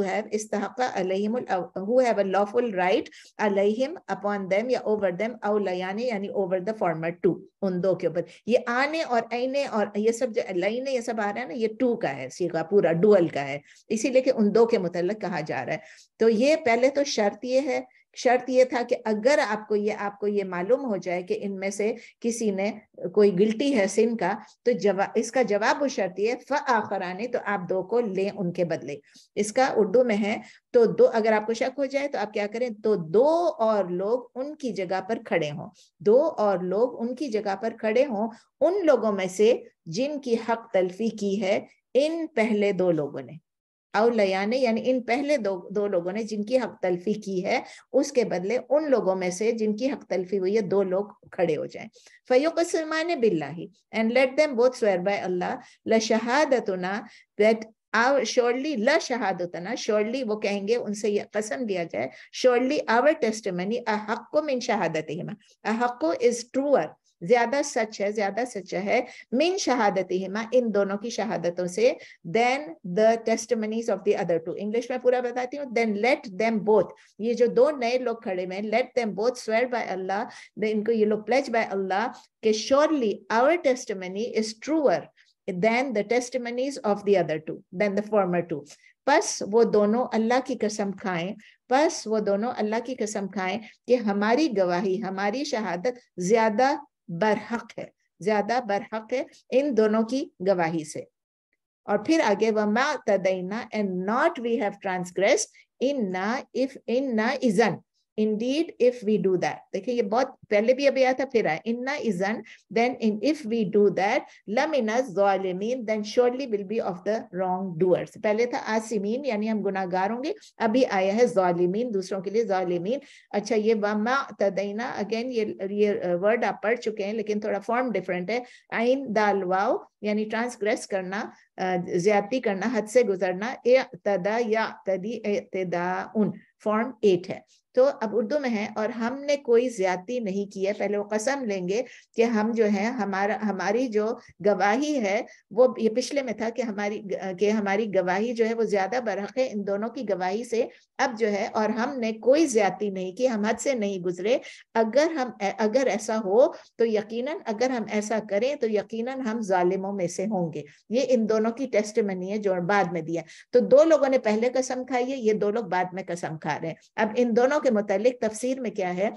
who have a lawful right अलहिम अपॉन देम या ओवर देम अवलयानी यानी ओवर द फॉर्मर टू उन दो के ऊपर ये आने और ऐने और ये सब जो है ये सब आ रहा है ना ये टू का है सीखा पूरा डुअल का है इसीलिए कि उन दो के मुतल कहा जा रहा है तो ये पहले तो शर्त ये है शर्त ये था कि अगर आपको ये आपको ये मालूम हो जाए कि इनमें से किसी ने कोई गिल्टी है सिन का तो जवाब इसका जवाब वो शर्त ये फ आखरानी तो आप दो को लें उनके बदले इसका उर्दू में है तो दो अगर आपको शक हो जाए तो आप क्या करें तो दो और लोग उनकी जगह पर खड़े हों दो और लोग उनकी जगह पर खड़े हों उन लोगों में से जिनकी हक तलफी की है इन पहले दो लोगों ने अवलयाने यानी इन पहले दो दो लोगों ने जिनकी हक तलफी की है उसके बदले उन लोगों में से जिनकी हक तलफी हुई है दो लोग खड़े हो जाएं बिल्ला ही and let them both swear by Allah ल शहादतुना दैट आव श्योरली ल शहादतना श्योरली वो कहेंगे उनसे ये कसम लिया जाए श्योरली आवर टेस्टमनी अ हक्को मिन शहादत हिमा अ हक्को इज ट्रूअर ज्यादा सच है ज्यादा सच है मिन शहादत हिमा इन दोनों की शहादतों से then the testimonies of the other two English में पूरा बताती हूँ देन लेट देम बोथ ये जो दो नए लोग खड़े हुए let them both swear by Allah इनको ये लोग प्लेज बाय अल्लाह के surely our testimony is truer than the testimonies of the other two than the former two बस वो दोनों अल्लाह की कसम खाएं बस वो दोनों अल्लाह की कसम खाएं कि हमारी गवाही हमारी शहादत ज्यादा बरहक है ज्यादा बरहक है इन दोनों की गवाही से और फिर आगे मा तदैना and not we have transgress इन ना इफ इन ना इजन indeed if we do that देखिए ये बहुत पहले भी अभी आया था फिर आया इन इन्ना इजन इन इफ वी डू दैट लम इन जोलिमीन then surely will be of the wrong doers पहले था आसिमीन यानी हम गुनागार होंगे अभी आया है जोलिमीन दूसरों के लिए जोलिमीन अच्छा ये वमा तदैना अगेन ये ये वर्ड आप पढ़ चुके हैं लेकिन थोड़ा फॉर्म डिफरेंट है आइन दाल वाव यानी ट्रांसग्रेस करना ज्यादा करना हद से गुजरना ए तदा या तदी ए तदा उन फॉर्म एट है तो अब उर्दू में है और हमने कोई ज्यादा नहीं की है पहले वो कसम लेंगे कि हम जो है हमारा हमारी जो गवाही है वो ये पिछले में था कि हमारी कि हमारी गवाही जो है वो ज्यादा बरहक है इन दोनों की गवाही से अब जो है और हमने कोई ज्यादा नहीं की हम हद से नहीं गुजरे अगर हम अगर ऐसा हो तो यकीनन अगर हम ऐसा करें तो यकीनन हम जालिमों में से होंगे ये इन दोनों की टेस्ट है जो बाद में दिया तो दो लोगों ने पहले कसम खाई है ये दो लोग बाद में कसम खा रहे हैं अब इन दोनों के मुतालिक तफसीर में क्या है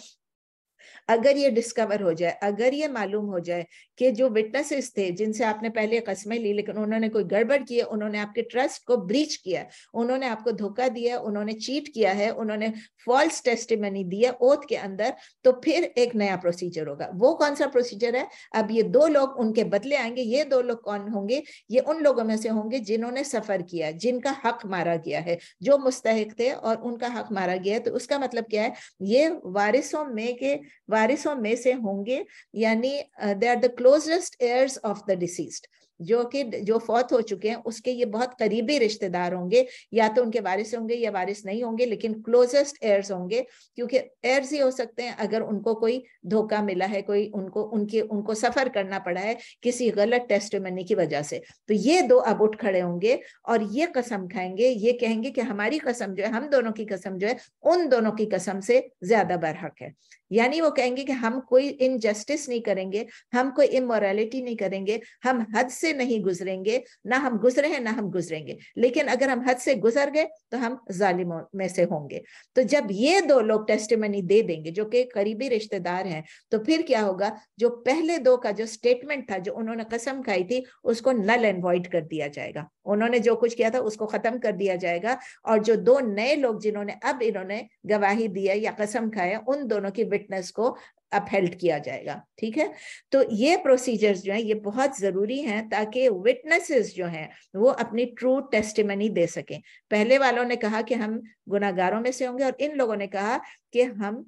अगर ये डिस्कवर हो जाए अगर ये मालूम हो जाए कि जो विटनेसेस थे जिनसे आपने पहले कस्में ली लेकिन उन्होंने कोई गड़बड़ की है उन्होंने आपके ट्रस्ट को ब्रीच किया उन्होंने आपको धोखा दिया उन्होंने चीट किया है उन्होंने फॉल्स टेस्टिमनी दिया ओथ के अंदर तो फिर एक नया प्रोसीजर होगा वो कौन सा प्रोसीजर है अब ये दो लोग उनके बदले आएंगे ये दो लोग कौन होंगे ये उन लोगों में से होंगे जिन्होंने सफर किया जिनका हक मारा गया है जो मुस्तक थे और उनका हक मारा गया है तो उसका मतलब क्या है ये वारिसों में के वारिसों में से होंगे यानी they are the closest heirs of the deceased जो कि जो फौत हो चुके हैं उसके ये बहुत करीबी रिश्तेदार होंगे या तो उनके वारिस होंगे या वारिस नहीं होंगे लेकिन क्लोजेस्ट एयर्स होंगे क्योंकि एयर्स ही हो सकते हैं अगर उनको कोई धोखा मिला है कोई उनको उनके उनको सफर करना पड़ा है किसी गलत टेस्ट की वजह से तो ये दो अब उठ खड़े होंगे और ये कसम खाएंगे ये कहेंगे कि हमारी कसम जो है हम दोनों की कसम जो है उन दोनों की कसम से ज्यादा बरहक है यानी वो कहेंगे कि हम कोई इनजस्टिस नहीं करेंगे हम कोई इमोरलिटी नहीं करेंगे हम हद से नहीं गुजरेंगे ना हम गुजरे हैं ना हम गुजरेंगे लेकिन अगर हम हद से गुजर गए तो हम जालिमों में से होंगे तो जब ये दो लोग टेस्टमनी दे देंगे जो कि करीबी रिश्तेदार हैं तो फिर क्या होगा जो पहले दो का जो स्टेटमेंट था जो उन्होंने कसम खाई थी उसको नल एंड वॉइड कर दिया जाएगा उन्होंने जो कुछ किया था उसको खत्म कर दिया जाएगा और जो दो नए लोग जिन्होंने अब इन्होंने गवाही दी है या कसम खाया उन दोनों की फिटनेस को अपहेल्ट किया जाएगा ठीक है तो ये प्रोसीजर्स जो हैं ये बहुत जरूरी हैं ताकि विटनेसेस जो हैं वो अपनी ट्रू टेस्टिमनी दे सकें पहले वालों ने कहा कि हम गुनागारों में से होंगे और इन लोगों ने कहा कि हम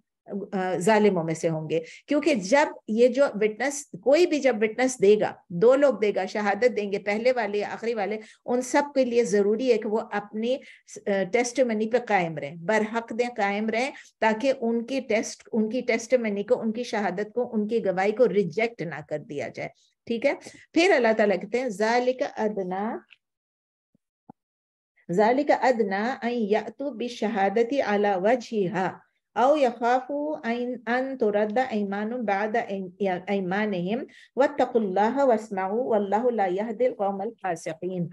जालिमों में से होंगे क्योंकि जब ये जो विटनेस कोई भी जब विटनेस देगा दो लोग देगा शहादत देंगे पहले वाले आखिरी वाले उन सब के लिए जरूरी है कि वो अपनी टेस्ट मनी पर कायम रहें बरहक दें कायम रहें ताकि उनकी टेस्ट उनकी टेस्ट मनी को उनकी शहादत को उनकी गवाही को रिजेक्ट ना कर दिया जाए ठीक है फिर अल्लाह तला कहते हैं जालिक अदना जालिक अदना तो बी शहादती अला वजह أو يخافوا أن ترد أيمان بعد أيمانهم واتقوا الله واسمعوا والله لا يهدي القوم الفاسقين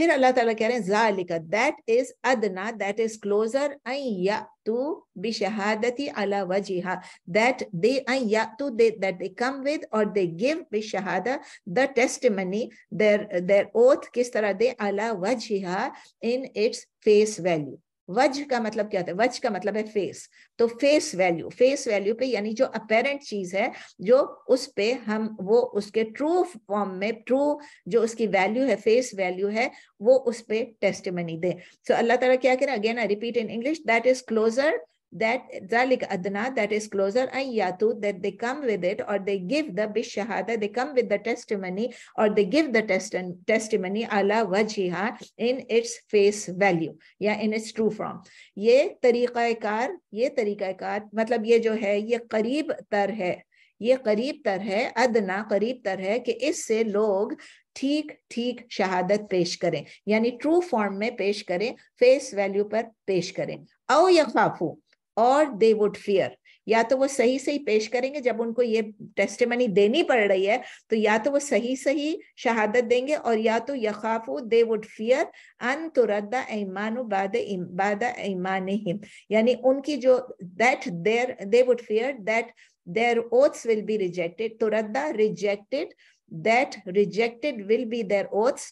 फिर अल्लाह ताला कह रहे हैं जालिक दैट इज अदना दैट इज क्लोजर अयतु बिशहादती अला वजिहा दैट दे अयतु they that they come with और दे गिव बिशहादा the testimony their their oath किस तरह दे अला वजिहा इन इट्स फेस वैल्यू वज का मतलब क्या होता है वज का मतलब है फेस तो फेस वैल्यू फेस वैल्यू पे यानी जो अपेरेंट चीज है जो उस पे हम वो उसके ट्रू फॉर्म में ट्रू जो उसकी वैल्यू है फेस वैल्यू है वो उस पे टेस्टमनी दे सो so, अल्लाह ताला क्या करें again I repeat in English that is closer that zalik adna that is closer and yatu that they come with it or they give the bishahada they come with the testimony or they give the test testimony ala wajiha in its face value yeah in its true form ye tariqa ये तरीक़ाकार ये kar matlab ye jo hai ye qareeb tar hai ये करीब तर है अदना करीब तर है कि इससे लोग ठीक ठीक शहादत पेश करें यानी ट्रू फॉर्म में पेश करें फेस वैल्यू पर पेश करें औ खाफू और दे वुड फियर या तो वो सही सही पेश करेंगे जब उनको ये टेस्टमनी देनी पड़ रही है तो या तो वो सही सही शहादत देंगे और या तो यखाफू दे वुड फियर अन तुरदा ऐमान बाद ऐमान हिम यानी उनकी जो that their they would fear that their oaths will be rejected तुरदा rejected that rejected will be their oaths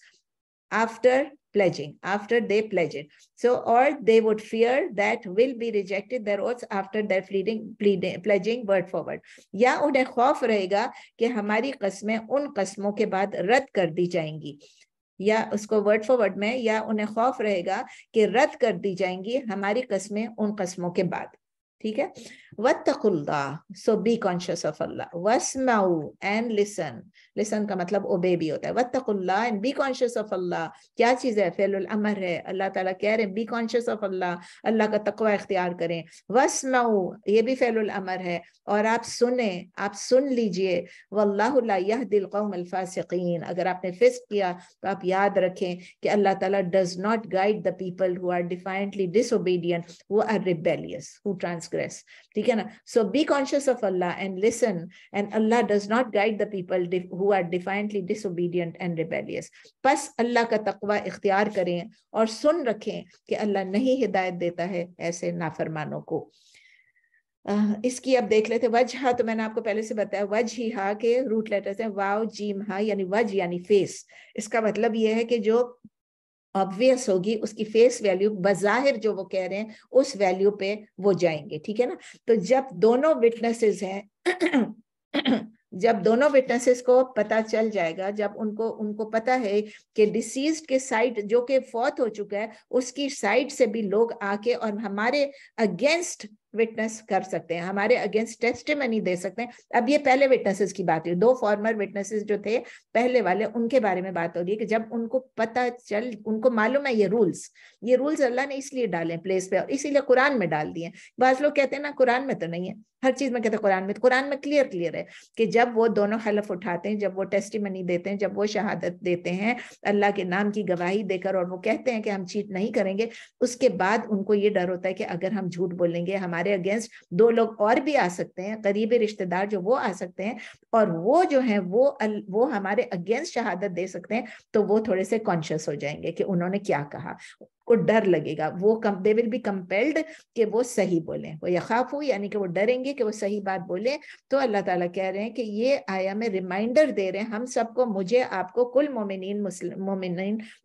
after pledging, after they pledge it. So, or they would fear that will be rejected their oaths after their pleading, pleading, pledging word forward ya unhe khauf rahega ki hamari हमारी un qasmon ke baad rad kar di jayengi ya usko word forward mein ya unhe khauf rahega ki rad kar di jayengi hamari जाएंगी un qasmon ke baad ठीक है वत्तकुल्ला so be conscious of Allah वसमाऊ and listen listen का मतलब obey भी होता है वत्तकुल्ला and be conscious of Allah क्या चीज है फेल अमर है अल्लाह ताला कह रहे हैं be conscious of Allah Allah का तकवा इख्तियार करें वसमाऊ ये भी फेल अमर है और आप सुने आप सुन लीजिए वल्ला यह दिल कौम अल्फासिकीन अगर आपने फिस्क किया तो आप याद रखें कि अल्लाह ताला does not guide the people who are definitely disobedient who are rebellious who trans transgress ठीक है ना so be conscious of Allah and listen and Allah does not guide the people who are definitely disobedient and rebellious बस Allah का तकवा इख्तियार करें और सुन रखें कि अल्लाह नहीं हिदायत देता है ऐसे नाफरमानों को Uh, इसकी अब देख लेते वज हा तो मैंने आपको पहले से बताया वज ही हा के रूट लेटर्स हैं वाव जीम हा यानी वज यानी फेस इसका मतलब यह है कि जो ऑब्वियस होगी उसकी फेस वैल्यू बज़ाहिर जो वो कह रहे हैं उस वैल्यू पे वो जाएंगे ठीक है ना तो जब दोनों विटनेसेस हैं *clears throat* जब दोनों विटनेसेस को पता चल जाएगा जब उनको उनको पता है कि डिसीज के साइड जो कि फौत हो चुका है उसकी साइड से भी लोग आके और हमारे अगेंस्ट विटनेस कर सकते हैं हमारे अगेंस्ट टेस्ट मनी दे सकते हैं अब ये पहले विटनेसेस की बात हुई दो फॉर्मर विटनेसेस जो थे पहले वाले उनके बारे में बात हो रही है कि जब उनको पता चल उनको मालूम है ये रूल्स ये रूल्स अल्लाह ने इसलिए डाले प्लेस पे और इसीलिए कुरान में डाल दिए बाज लोग कहते हैं ना कुरान में तो नहीं है हर चीज में कहते हैं कुरान में तो- कुरान में क्लियर क्लियर है कि जब वो दोनों हलफ उठाते हैं जब वो मनी देते हैं जब वो शहादत देते हैं अल्लाह के नाम की गवाही देकर और वो कहते हैं कि हम चीट नहीं करेंगे उसके बाद उनको ये डर होता है कि अगर हम झूठ बोलेंगे हमारे हमारे अगेंस्ट दो लोग और भी आ सकते हैं करीबी रिश्तेदार जो वो आ सकते हैं और वो जो है वो वो हमारे अगेंस्ट शहादत दे सकते हैं तो वो थोड़े से कॉन्शियस हो जाएंगे कि उन्होंने क्या कहा को डर लगेगा वो कम दे विल बी कंपेल्ड कि वो सही बोले वो यखाफ हो यानी कि वो डरेंगे कि वो सही बात बोले तो अल्लाह ताला कह रहे हैं कि ये आया में रिमाइंडर दे रहे हैं हम सबको मुझे आपको कुल मोमिन मुस्लिम मोमिन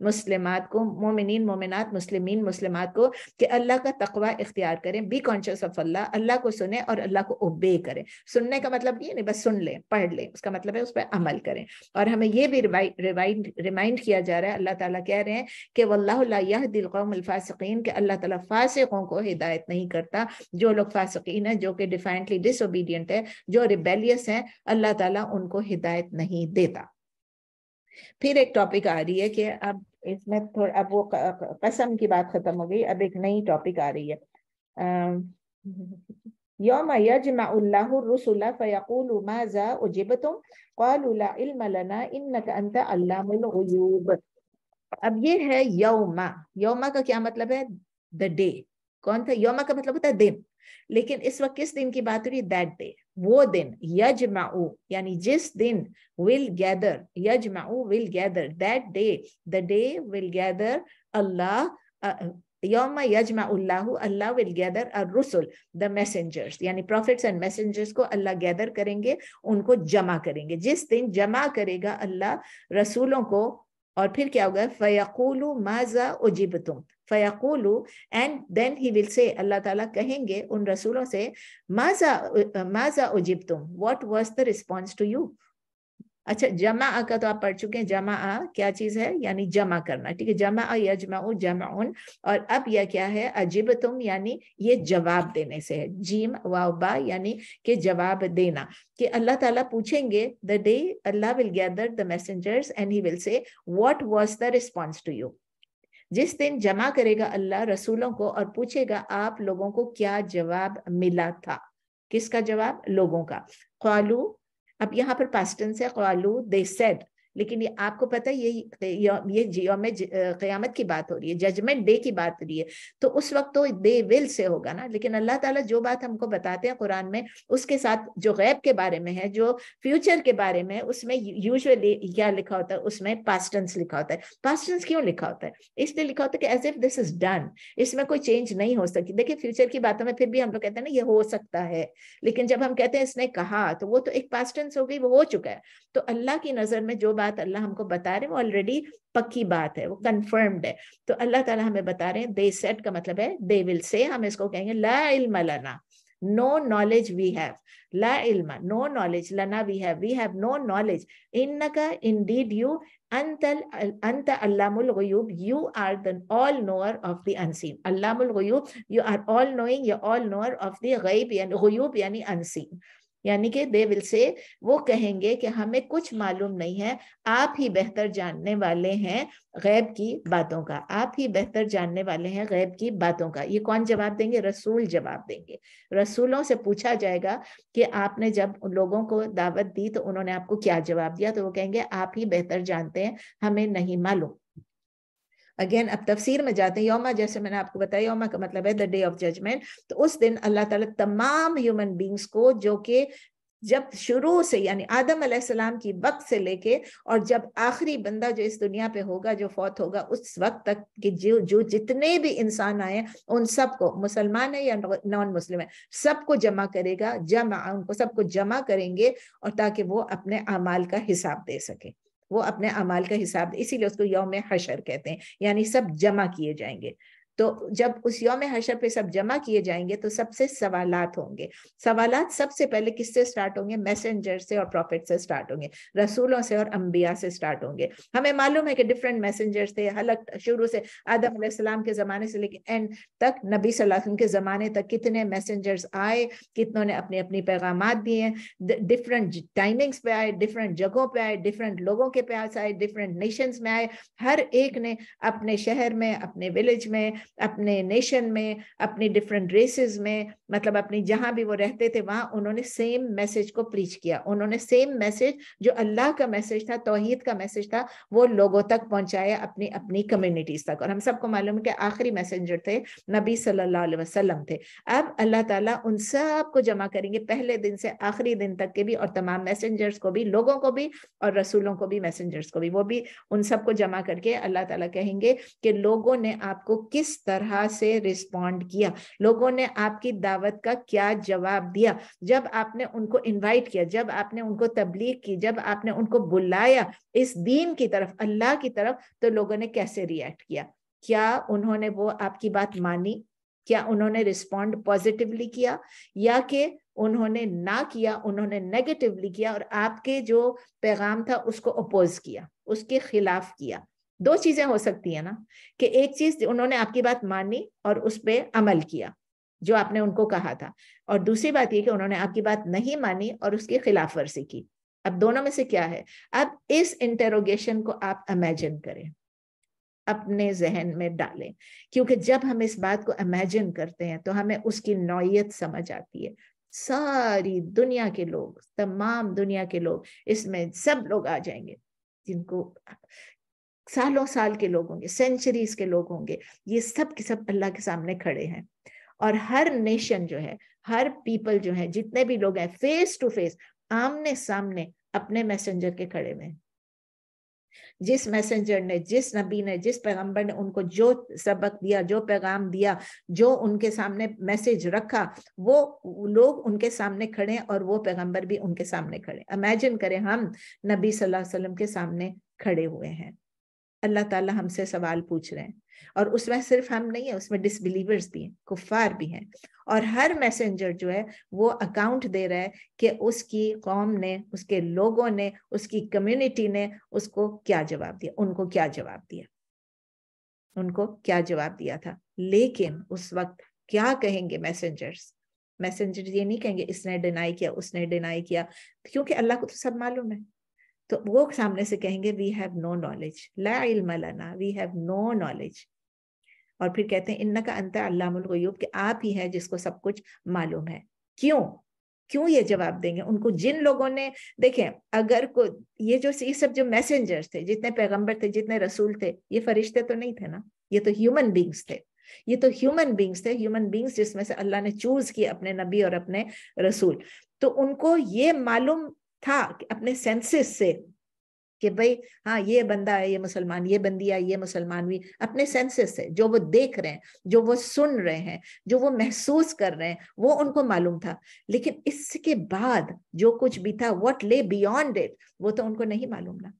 मुस्लिमात को मोमिन मोमिनत मुस्लिमीन मुस्लिमात को कि अल्लाह का तकवा इख्तियार करें be conscious of Allah Allah को सुने और अल्लाह को ओबे करें सुनने का मतलब ये नहीं बस सुन लें पढ़ लें उसका मतलब है उस पर अमल करें और हमें ये भी रिमाइंड किया जा रहा है अल्लाह ताला कह रहे हैं कि वल्लाह दिल फ़िलकौम फ़ासिकीन के अल्लाह ताला फ़ासिकों को हिदायत नहीं करता जो लोग फ़ासिकीन हैं जो कि डिफेंटली डिसोबीडियंट है जो रिबेलियस हैं अल्लाह ताला उनको हिदायत नहीं देता फिर एक टॉपिक आ रही है कि अब इसमें थोड़ा अब वो कसम की बात खत्म हो गई अब एक नई टॉपिक आ रही है यौम यजमाउल्लाहुर्रुसुला फयकूलु ماذا उजिबतुम قالوا لا علم لنا इन्नक अंत علام गुयूब अब ये है यौमा यौमा का क्या मतलब है द डे कौन था यौमा का मतलब होता है दिन लेकिन इस वक्त किस दिन की बात हो रही है दैट डे वो दिन यजमाऊ यानी जिस दिन विल गैदर यजमाऊ will gather that day the day will gather Allah यौमा यजमा अल्लाह अल्लाह विल गैदर अ रसुल द मैसेंजर्स यानी प्रॉफिट्स एंड मैसेंजर्स को अल्लाह गैदर करेंगे उनको जमा करेंगे जिस दिन जमा करेगा अल्लाह रसूलों को और फिर क्या होगा फ़याकुलु माजा उजिब तुम फ़याकुलु and then he will say Allah ताला कहेंगे उन रसूलों से माजा माजा उजिब तुम what was the response to you अच्छा जमा आ का तो आप पढ़ चुके हैं जमा आ क्या चीज है यानी जमा करना ठीक है जमा यजमा जमा उन और अब यह क्या है अजीब तुम यानी ये जवाब देने से है जीम वाउबा यानी के जवाब देना कि अल्लाह ताला पूछेंगे the day Allah will gather the messengers and he will say what was the response to you जिस दिन जमा करेगा अल्लाह रसूलों को और पूछेगा आप लोगों को क्या जवाब मिला था किसका जवाब लोगों का ख्वालू अब यहाँ पर पास्टेंस है कॉलू दे सेड लेकिन ये आपको पता है ये ये योम क़यामत की बात हो रही है जजमेंट डे की बात हो रही है तो उस वक्त तो दे विल से होगा ना लेकिन अल्लाह ताला जो बात हमको बताते हैं कुरान में उसके साथ जो गैब के बारे में है जो फ्यूचर के बारे में उसमें यूजली क्या लिखा होता है उसमें पास्टेंस लिखा होता है पास्टेंस क्यों लिखा होता है इसलिए लिखा होता है कि as if this is done इसमें कोई चेंज नहीं हो सकती देखिए फ्यूचर की बातों में फिर भी हम लोग कहते हैं ना ये हो सकता है लेकिन जब हम कहते हैं इसने कहा तो वो तो एक पास्टेंस हो गई वो हो चुका है तो अल्लाह की नजर में जो बात बात अल्लाह हमको बता रहे हैं वो ऑलरेडी पक्की बात है वो कन्फर्म्ड है तो अल्लाह ताला हमें बता रहे हैं दे सेट का मतलब है दे विल से हम इसको कहेंगे ला इल्म लना no knowledge we have la ilma no knowledge lana we have we have no knowledge innaka indeed you antal anta allamul ghuyub you are the all knower of the unseen allamul ghuyub you are all knowing you all knower of the ghaib and ghuyub yani unseen यानी कि they will say वो कहेंगे कि हमें कुछ मालूम नहीं है आप ही बेहतर जानने वाले हैं गैब की बातों का आप ही बेहतर जानने वाले हैं गैब की बातों का ये कौन जवाब देंगे रसूल जवाब देंगे रसूलों से पूछा जाएगा कि आपने जब लोगों को दावत दी तो उन्होंने आपको क्या जवाब दिया तो वो कहेंगे आप ही बेहतर जानते हैं हमें नहीं मालूम अगेन अब तफसीर में जाते हैं योमा जैसे मैंने आपको बताया योमा का मतलब है द डे ऑफ जजमेंट तो उस दिन अल्लाह ताला तमाम ह्यूमन बींग्स को जो कि जब शुरू से यानी आदम सलाम की वक्त से लेके और जब आखिरी बंदा जो इस दुनिया पे होगा जो फौत होगा उस वक्त तक कि जो जो जितने भी इंसान आए उन सबको मुसलमान है या नॉन मुस्लिम है सबको जमा करेगा जमा उनको सबको जमा करेंगे और ताकि वो अपने अमाल का हिसाब दे सके वो अपने अमाल का हिसाब इसीलिए उसको यौम हशर कहते हैं यानी सब जमा किए जाएंगे तो जब उस योम हशर पे सब जमा किए जाएंगे तो सबसे सवालात होंगे सवालात सबसे पहले किससे स्टार्ट होंगे मैसेंजर से और प्रॉफिट से स्टार्ट होंगे रसूलों से और अम्बिया से स्टार्ट होंगे हमें मालूम है कि डिफरेंट मैसेंजर्स थे हलक शुरू से आदम सलाम के ज़माने से लेकर एंड तक नबी सलाम के ज़माने तक कितने मैसेंजर्स आए कितनों ने अपने अपनी पैगाम दिए डिफरेंट टाइमिंग्स पे आए डिफरेंट जगहों पे आए डिफरेंट लोगों के पास आए डिफरेंट नेशंस में आए हर एक ने अपने शहर में अपने विलेज में अपने नेशन में अपनी डिफरेंट रेसेस में मतलब अपनी जहाँ भी वो रहते थे वहाँ उन्होंने सेम मैसेज को प्रीच किया उन्होंने सेम मैसेज जो अल्लाह का मैसेज था तोहहीद का मैसेज था वो लोगों तक पहुँचाया अपनी अपनी कम्युनिटीज तक और हम सबको मालूम है कि आखिरी मैसेंजर थे नबी सल्लल्लाहु अलैहि वसल्लम थे अब अल्लाह ताला उन सब को जमा करेंगे पहले दिन से आखिरी दिन तक के भी और तमाम मैसेंजर्स को भी लोगों को भी और रसूलों को भी मैसेंजर्स को भी वो भी उन सबको जमा करके अल्लाह ताला कहेंगे कि लोगों ने आपको किस तरह से रिस्पॉन्ड किया लोगों ने आपकी दावत का क्या जवाब दिया जब आपने उनको इनवाइट किया जब आपने उनको तबलीग की जब आपने उनको बुलाया इस दीन की तरफ अल्लाह की तरफ तो लोगों ने कैसे रिएक्ट किया क्या उन्होंने वो आपकी बात मानी क्या उन्होंने रिस्पॉन्ड पॉजिटिवली किया या कि उन्होंने ना किया उन्होंने नेगेटिवली किया और आपके जो पैगाम था उसको अपोज किया उसके खिलाफ किया दो चीजें हो सकती है ना कि एक चीज उन्होंने आपकी बात मानी और उस पर अमल किया जो आपने उनको कहा था और दूसरी बात ये कि उन्होंने आपकी बात नहीं मानी और उसकी खिलाफ वर्जी की अब दोनों में से क्या है अब इस इंटेरोगेशन को आप इमेजिन करें अपने जहन में डालें क्योंकि जब हम इस बात को इमेजिन करते हैं तो हमें उसकी नौयत समझ आती है सारी दुनिया के लोग तमाम दुनिया के लोग इसमें सब लोग आ जाएंगे जिनको सालों साल के लोग होंगे सेंचुरीज के लोग होंगे ये सब के सब अल्लाह के सामने खड़े हैं और हर नेशन जो है हर पीपल जो है जितने भी लोग हैं फेस टू फेस आमने सामने अपने मैसेंजर के खड़े में जिस मैसेंजर ने जिस नबी ने जिस पैगंबर ने उनको जो सबक दिया जो पैगाम दिया जो उनके सामने मैसेज रखा वो लोग उनके सामने खड़े और वो पैगंबर भी उनके सामने खड़े इमेजिन करें हम नबी सल्लल्लाहु अलैहि वसल्लम के सामने खड़े हुए हैं अल्लाह ताला हमसे सवाल पूछ रहे हैं और उसमें सिर्फ हम नहीं है उसमें डिसबिलीवर्स भी हैं कुफार भी हैं और हर मैसेंजर जो है वो अकाउंट दे रहा है कि उसकी कौम ने उसके लोगों ने उसकी कम्युनिटी ने उसको क्या जवाब दिया उनको क्या जवाब दिया उनको क्या जवाब दिया था लेकिन उस वक्त क्या कहेंगे मैसेंजर्स मैसेंजर ये नहीं कहेंगे इसने डिनाई किया उसने डिनाई किया क्योंकि अल्लाह को तो सब मालूम है तो वो सामने से कहेंगे वी हैव नो नॉलेज ला वी हैव नो नॉलेज और फिर कहते हैं इन्ना का अंतर अल्लाहब कि आप ही हैं जिसको सब कुछ मालूम है क्यों क्यों ये जवाब देंगे उनको जिन लोगों ने देखें अगर को ये जो ये सब जो मैसेंजर्स थे जितने पैगंबर थे जितने रसूल थे ये फरिश्ते तो नहीं थे ना ये तो ह्यूमन बींग्स थे ये तो ह्यूमन बींग्स थे ह्यूमन बींग्स जिसमें से अल्लाह ने चूज किया अपने नबी और अपने रसूल तो उनको ये मालूम था अपने सेंसेस से कि भाई हाँ ये बंदा है ये मुसलमान ये बंदी है ये मुसलमान भी अपने सेंसेस से जो वो देख रहे हैं जो वो सुन रहे हैं जो वो महसूस कर रहे हैं वो उनको मालूम था लेकिन इसके बाद जो कुछ भी था वट ले बियॉन्ड इट वो तो उनको नहीं मालूम ना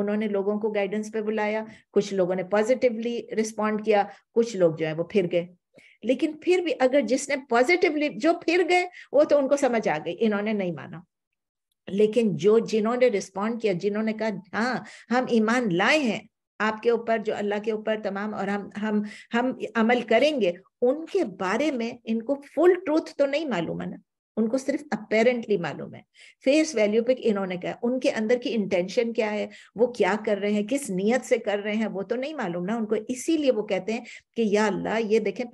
उन्होंने लोगों को गाइडेंस पे बुलाया कुछ लोगों ने पॉजिटिवली रिस्पॉन्ड किया कुछ लोग जो है वो फिर गए लेकिन फिर भी अगर जिसने पॉजिटिवली जो फिर गए वो तो उनको समझ आ गई इन्होंने नहीं माना लेकिन जो जिन्होंने रिस्पॉन्ड किया जिन्होंने कहा हाँ हम ईमान लाए हैं आपके ऊपर जो अल्लाह के ऊपर तमाम और हम हम हम अमल करेंगे उनके बारे में इनको फुल ट्रूथ तो नहीं मालूम है ना उनको सिर्फ अपेरेंटली मालूम है फेस वैल्यू पे इन्होंने कहा उनके अंदर की इंटेंशन क्या है वो क्या कर रहे हैं किस नियत से कर रहे हैं वो तो नहीं मालूम ना उनको इसीलिए वो कहते हैं कि या अल्लाह ये देखें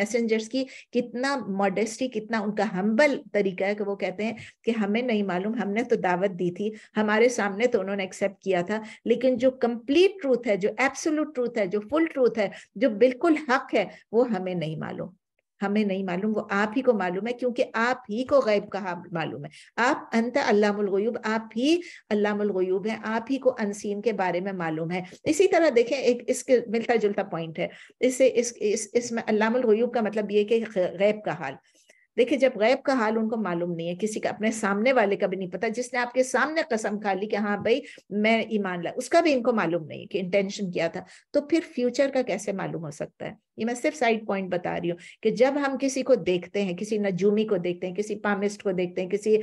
मैसेंजर्स की कितना मॉडेस्टी कितना उनका हम्बल तरीका है कि वो कहते हैं कि हमें नहीं मालूम हमने तो दावत दी थी हमारे सामने तो उन्होंने एक्सेप्ट किया था लेकिन जो कंप्लीट ट्रूथ है जो एब्सोलूट ट्रूथ है जो फुल ट्रूथ है जो बिल्कुल हक है वो हमें नहीं मालूम हमें नहीं मालूम वो आप ही को मालूम है क्योंकि आप ही को गैब कहा मालूम है आप अंत अल्लामुलगयूब आप ही अल्लामुलगयूब है आप ही को अनसीन के बारे में मालूम है इसी तरह देखें एक इसके मिलता जुलता पॉइंट है इसे इस इसमें इस अल्लामुलगयूब का मतलब ये कि गैब का हाल देखिए जब गैब का हाल उनको मालूम नहीं है किसी का अपने सामने वाले का भी नहीं पता जिसने आपके सामने कसम खा ली कि हाँ भाई मैं ईमान ला उसका भी इनको मालूम नहीं कि इंटेंशन किया था तो फिर फ्यूचर का कैसे मालूम हो सकता है ये मैं सिर्फ साइड पॉइंट बता रही हूँ कि जब हम किसी को देखते हैं किसी नजूमी को देखते हैं किसी पामिस्ट को देखते हैं किसी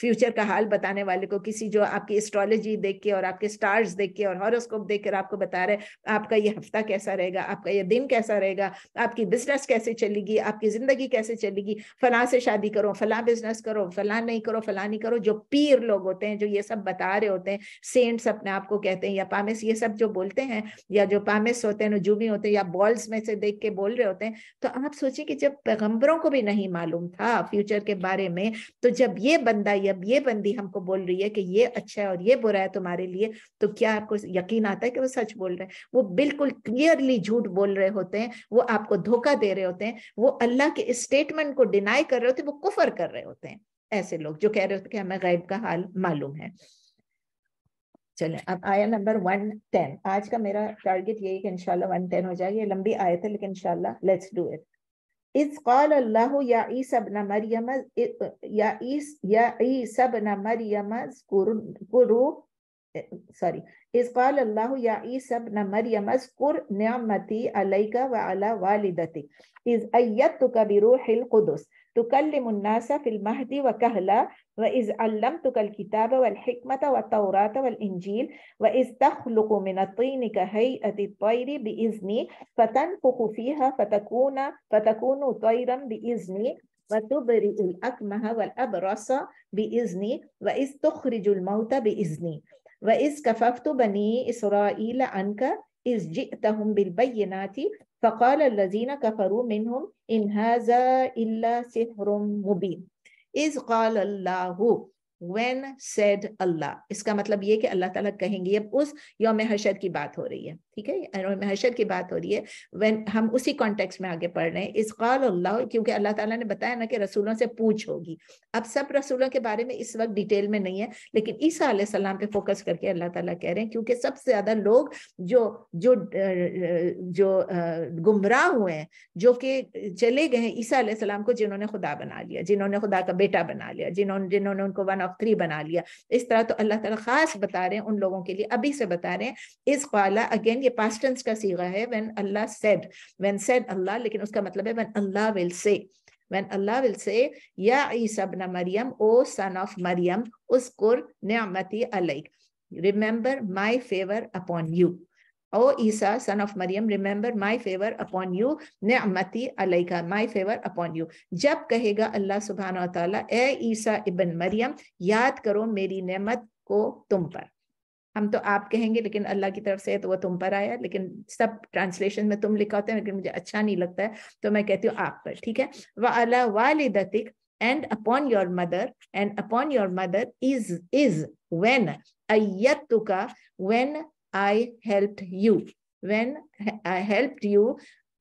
फ्यूचर का हाल बताने वाले को किसी जो आपकी एस्ट्रोलॉजी देख के और आपके स्टार्स देख के और हॉरोस्कोप देख कर आपको बता रहे आपका ये हफ्ता कैसा रहेगा आपका ये दिन कैसा रहेगा आपकी बिजनेस कैसे चलेगी आपकी जिंदगी कैसे चलेगी फला से शादी करो फला बिजनेस करो फला नहीं करो फला नहीं करो जो पीर लोग होते हैं जो ये सब बता रहे होते हैं सेंट्स अपने आप को कहते हैं या पामिस ये सब जो बोलते हैं या जो पामिस होते हैं नजूमी होते हैं या बॉल्स में से देख के बोल रहे होते हैं तो आप सोचिए कि जब पैगम्बरों को भी नहीं मालूम था फ्यूचर के बारे में तो जब ये बंदा जब ये बंदी हमको बोल रही है कि ये अच्छा है और ये बुरा है तुम्हारे लिए तो क्या आपको यकीन आता है कि वो सच बोल रहे हैं वो बिल्कुल क्लियरली झूठ बोल रहे होते हैं वो आपको धोखा दे रहे होते हैं वो अल्लाह के इस स्टेटमेंट को डिनाई कर रहे होते वो कुफर कर रहे होते हैं ऐसे लोग जो कह रहे होते कि हमें गैब का हाल मालूम है चले अब आया नंबर वन टेन आज का मेरा टारगेट यही कि इनशाला वन टेन हो जाएगी लंबी आए थे लेकिन इनशाला लेट्स डू इट इस कॉल अल्लाह या ईस न मरियम या ईस या ईस न मरियम سوري إذ قال الله يا عيسى ابن مريم اذكر نعمتي عليك وعلى والدتك إذ أيدتك بروح القدس تكلم الناس في المهد وكهلا وإذ علمتك الكتاب والحكمة والتوراة والإنجيل وإذ تخلق من الطين كهيئة الطير بإذني فتنفخ فيها فتكون فتكون طيرا بإذني وتبرئ الأكمه والأبرص بإذني وإذ تخرج الموت بإذني وإذ كففت بني إسرائيل عنك إذ جئتهم بالبينات فقال الذين كفروا منهم إن هذا إلا سحر مبين إذ قال الله when said Allah اس کا مطلب یہ کہ اللہ تعالیٰ کہیں گے اب اس यौम حشد کی بات ہو رہی ہے ठीक है महशर की बात हो रही है वेन हम उसी कॉन्टेक्स्ट में आगे पढ़ रहे हैं इस कॉल अल्लाह क्योंकि अल्लाह ताला ने बताया ना कि रसूलों से पूछ होगी अब सब रसूलों के बारे में इस वक्त डिटेल में नहीं है लेकिन ईसा सलाम पे फोकस करके अल्लाह ताला कह रहे हैं क्योंकि सबसे ज्यादा लोग जो जो जो गुमराह हुए हैं जो कि चले गए ईसा सलाम को जिन्होंने खुदा बना लिया जिन्होंने खुदा का बेटा बना लिया जिन्होंने जिन्होंने उनको वन ऑफ थ्री बना लिया इस तरह तो अल्लाह तला खास बता रहे हैं उन लोगों के लिए अभी से बता रहे हैं इस कॉला अगेन ये पास्टेंस का सीगा है when Allah said when said Allah लेकिन उसका मतलब है when Allah will say when Allah will say या ईसा बिन Maryam O son of Maryam उस्कुर नियामती अलैक remember my favour upon you O Isa son of Maryam remember my favour upon you नियामती अलैक माय फेवर अपॉन यू जब कहेगा अल्लाह सुभान व तआला ए ईसा इब्न मरियम याद करो मेरी नेमत को तुम पर हम तो आप कहेंगे लेकिन अल्लाह की तरफ से है तो वो तुम पर आया लेकिन सब ट्रांसलेशन में तुम लिखा होते हैं लेकिन मुझे अच्छा नहीं लगता है तो मैं कहती हूँ आप पर ठीक है वह अला वालिदतिक and upon your mother and upon your mother is is when अयतुका when I help you when I help you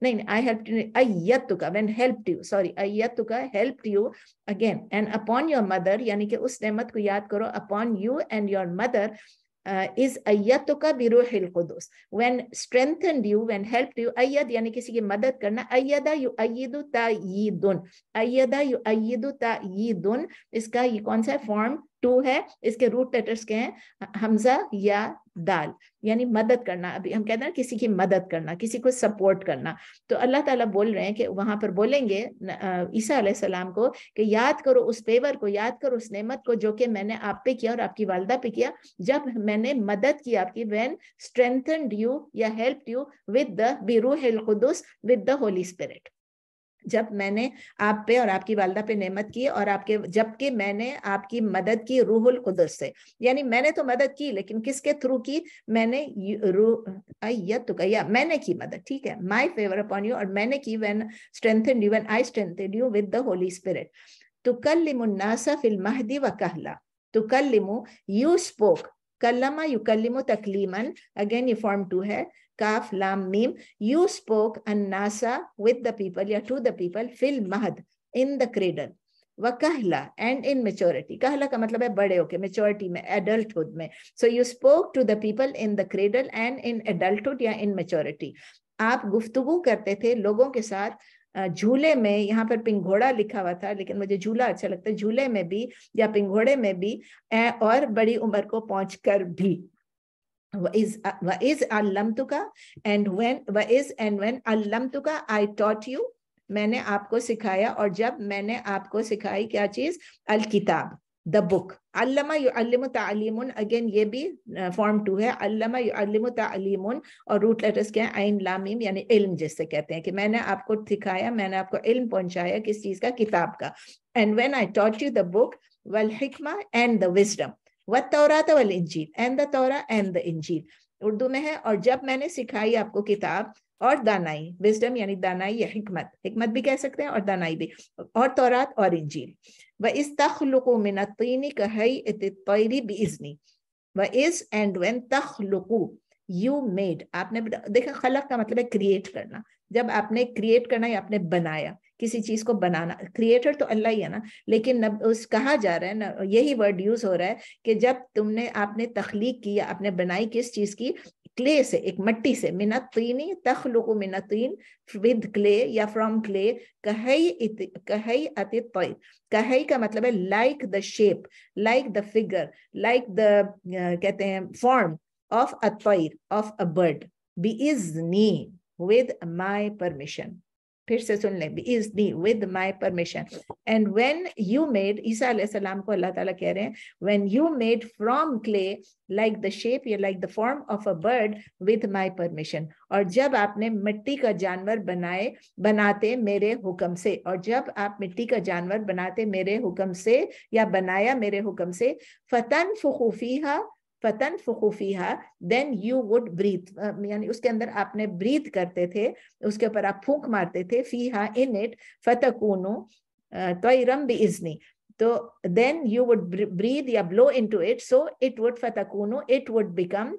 नहीं आई हेल्प अयतुका वेन हेल्प यू सॉरी अयतुका help you again and upon your mother यानी कि उस नेमत को याद करो upon you and your mother uh, is bi ruhil qudus when strengthened you when helped you ayyad yani kisi ki madad karna ayyada yu ayyidu yidun ayyada yu ayyidu ta'yidun इसका ये कौन सा फॉर्म टू है इसके root letters के हैं hamza ya दाल यानी मदद करना अभी हम कहते हैं किसी की मदद करना किसी को सपोर्ट करना तो अल्लाह ताला बोल रहे हैं कि वहां पर बोलेंगे ईसा सलाम को कि याद करो उस पेवर को याद करो उस नेमत को जो कि मैंने आप पे किया और आपकी वालदा पे किया जब मैंने मदद की आपकी वैन स्ट्रेंथन यू या हेल्प यू विद द बिरूहिल खुदुस विद द होली स्पिरिट जब मैंने आप पे और आपकी वालदा पे नेमत की और आपके जबकि मैंने आपकी मदद की रूहुल कुदस से यानी मैंने तो मदद की लेकिन किसके थ्रू की मैंने तो कहिया मैंने की मदद ठीक है माई फेवर अपॉन यू और मैंने की when strengthen you when I strengthen you with the holy spirit तो कल लिमुन्नासा फिल महदी व कहला तो कल लिमु यू स्पोक कलमा यू कलिमो तकलीमन अगेन ये फॉर्म टू है kaf, lam, mim. You spoke an-nasa with the people, ya to the people, fil mahad, in the cradle. व कहला एंड इन मेच्योरिटी कहला का मतलब है बड़े होके मेच्योरिटी में एडल्टहुड में so you spoke to the people in the cradle and in adulthood या इन मेच्योरिटी आप गुफ्तगु करते थे लोगों के साथ झूले में यहाँ पर पिंघोड़ा लिखा हुआ था लेकिन मुझे झूला अच्छा लगता है झूले में भी या पिंघोड़े में भी और बड़ी उम्र को पहुंच कर भी is uh, wa is allamtuka and when wa is and when allamtuka i taught you मैंने आपको सिखाया और जब मैंने आपको सिखाई क्या चीज अल किताब द बुक अल्लमा अगेन ये भी फॉर्म uh, टू है अल्लमा और रूट लेटर्स क्या है आइन लामीम यानी इल्म जिससे कहते हैं कि मैंने आपको सिखाया मैंने आपको इल्म पहुंचाया किस चीज का किताब का and when I taught you the book वेल हिकमा एंड द विजडम वह तौरा तवल इंजील and the Torah and the Injil Urdu में है और जब मैंने सिखाई आपको किताब और दानाई विजडम यानी दानाई या हिकमत हिकमत भी कह सकते हैं और दानाई भी और तौरात और इंजील व इस तखलुको मिन तीनी कहई तैरी बिजनी व इस एंड वेन तखलुकू यू मेड आपने देखा खलक का मतलब है क्रिएट करना जब आपने क्रिएट करना या आपने बनाया किसी चीज को बनाना क्रिएटर तो अल्लाह ही है ना लेकिन नब उस कहा जा रहा है ना यही वर्ड यूज हो रहा है कि जब तुमने आपने तख्लीक की आपने बनाई किस चीज की क्ले से एक मट्टी से मिनतीनी तखलुक मिनतीन विद क्ले या फ्रॉम क्ले कहई कहई अति कहई का मतलब है like the shape like the figure like the कहते हैं form of a of a bird बी इज नी विद माई परमिशन फिर से सुन ले इज दी with my permission and when you made Isa सलाम को अल्लाह ताला कह रहे हैं when you made from clay like the shape या like the form of a bird with my permission और जब आपने मिट्टी का जानवर बनाए बनाते मेरे हुक्म से और जब आप मिट्टी का जानवर बनाते मेरे हुक्म से या बनाया मेरे हुक्म से फतन फुखूफी फतन फुखूफिया देन यू वुड ब्रीथ यानी उसके अंदर आपने ब्रीथ करते थे उसके ऊपर आप फूंक मारते थे फीहा इन इट फतकूनु तोयरम बी इजनी तो देन यू वुड ब्रीद या blow into it so it would फतकूनो इट वुड बिकम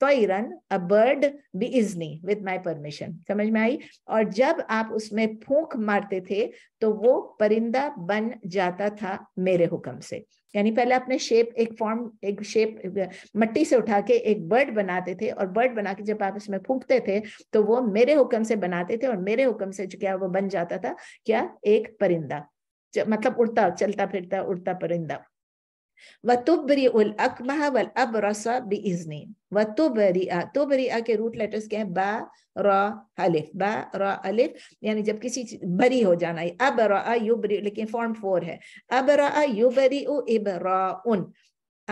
तोयरन अ बर्ड बी इजनी विद माई परमिशन समझ में आई और जब आप उसमें फूंक मारते थे तो वो परिंदा बन जाता था मेरे हुक्म से यानी पहले अपने शेप एक फॉर्म एक शेप मट्टी से उठा के एक बर्ड बनाते थे और बर्ड बना के जब आप इसमें फूंकते थे तो वो मेरे हुक्म से बनाते थे और मेरे हुक्म से क्या वो बन जाता था क्या एक परिंदा मतलब उड़ता चलता फिरता उड़ता परिंदा वतुबरी अकमह वल अबरस बिजनी वतुबरिया तुबरिया के रूट लेटर्स क्या है बा र अलिफ बा र अलिफ यानी जब किसी बरी हो जाना है अब युबरी लेकिन फॉर्म फोर है अब युबरी उ इबरा उन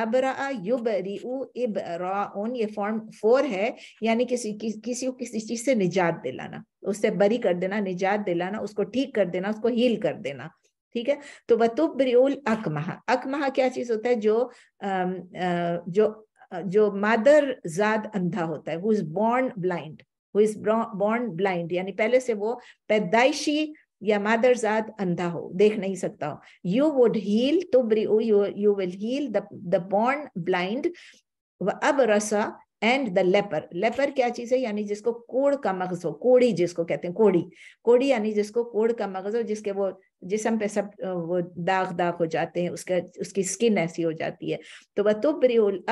अबरा युबरी उ इबरा उन ये फॉर्म फोर है यानी किसी कि, किसी को किसी चीज से निजात दिलाना उससे बरी कर देना निजात दिलाना उसको ठीक कर देना उसको हील कर देना ठीक है तो वतुब्रियोल अकमह अकमह क्या चीज होता है जो जो जो मादर जाद अंधा होता है who is born blind who is born blind यानी पहले से वो पैदाइशी या मादर जाद अंधा हो देख नहीं सकता हो यू वुड हील तो you you will heal the born blind अब रसा एंड द लेपर लेपर क्या चीज है यानी जिसको कोड़ का मगज हो कोड़ी जिसको कहते हैं कोड़ी कोड़ी यानी जिसको कोड़ का मगज हो जिसके वो जिसम पे सब वो दाग दाग हो जाते हैं उसका उसकी स्किन ऐसी हो जाती है तो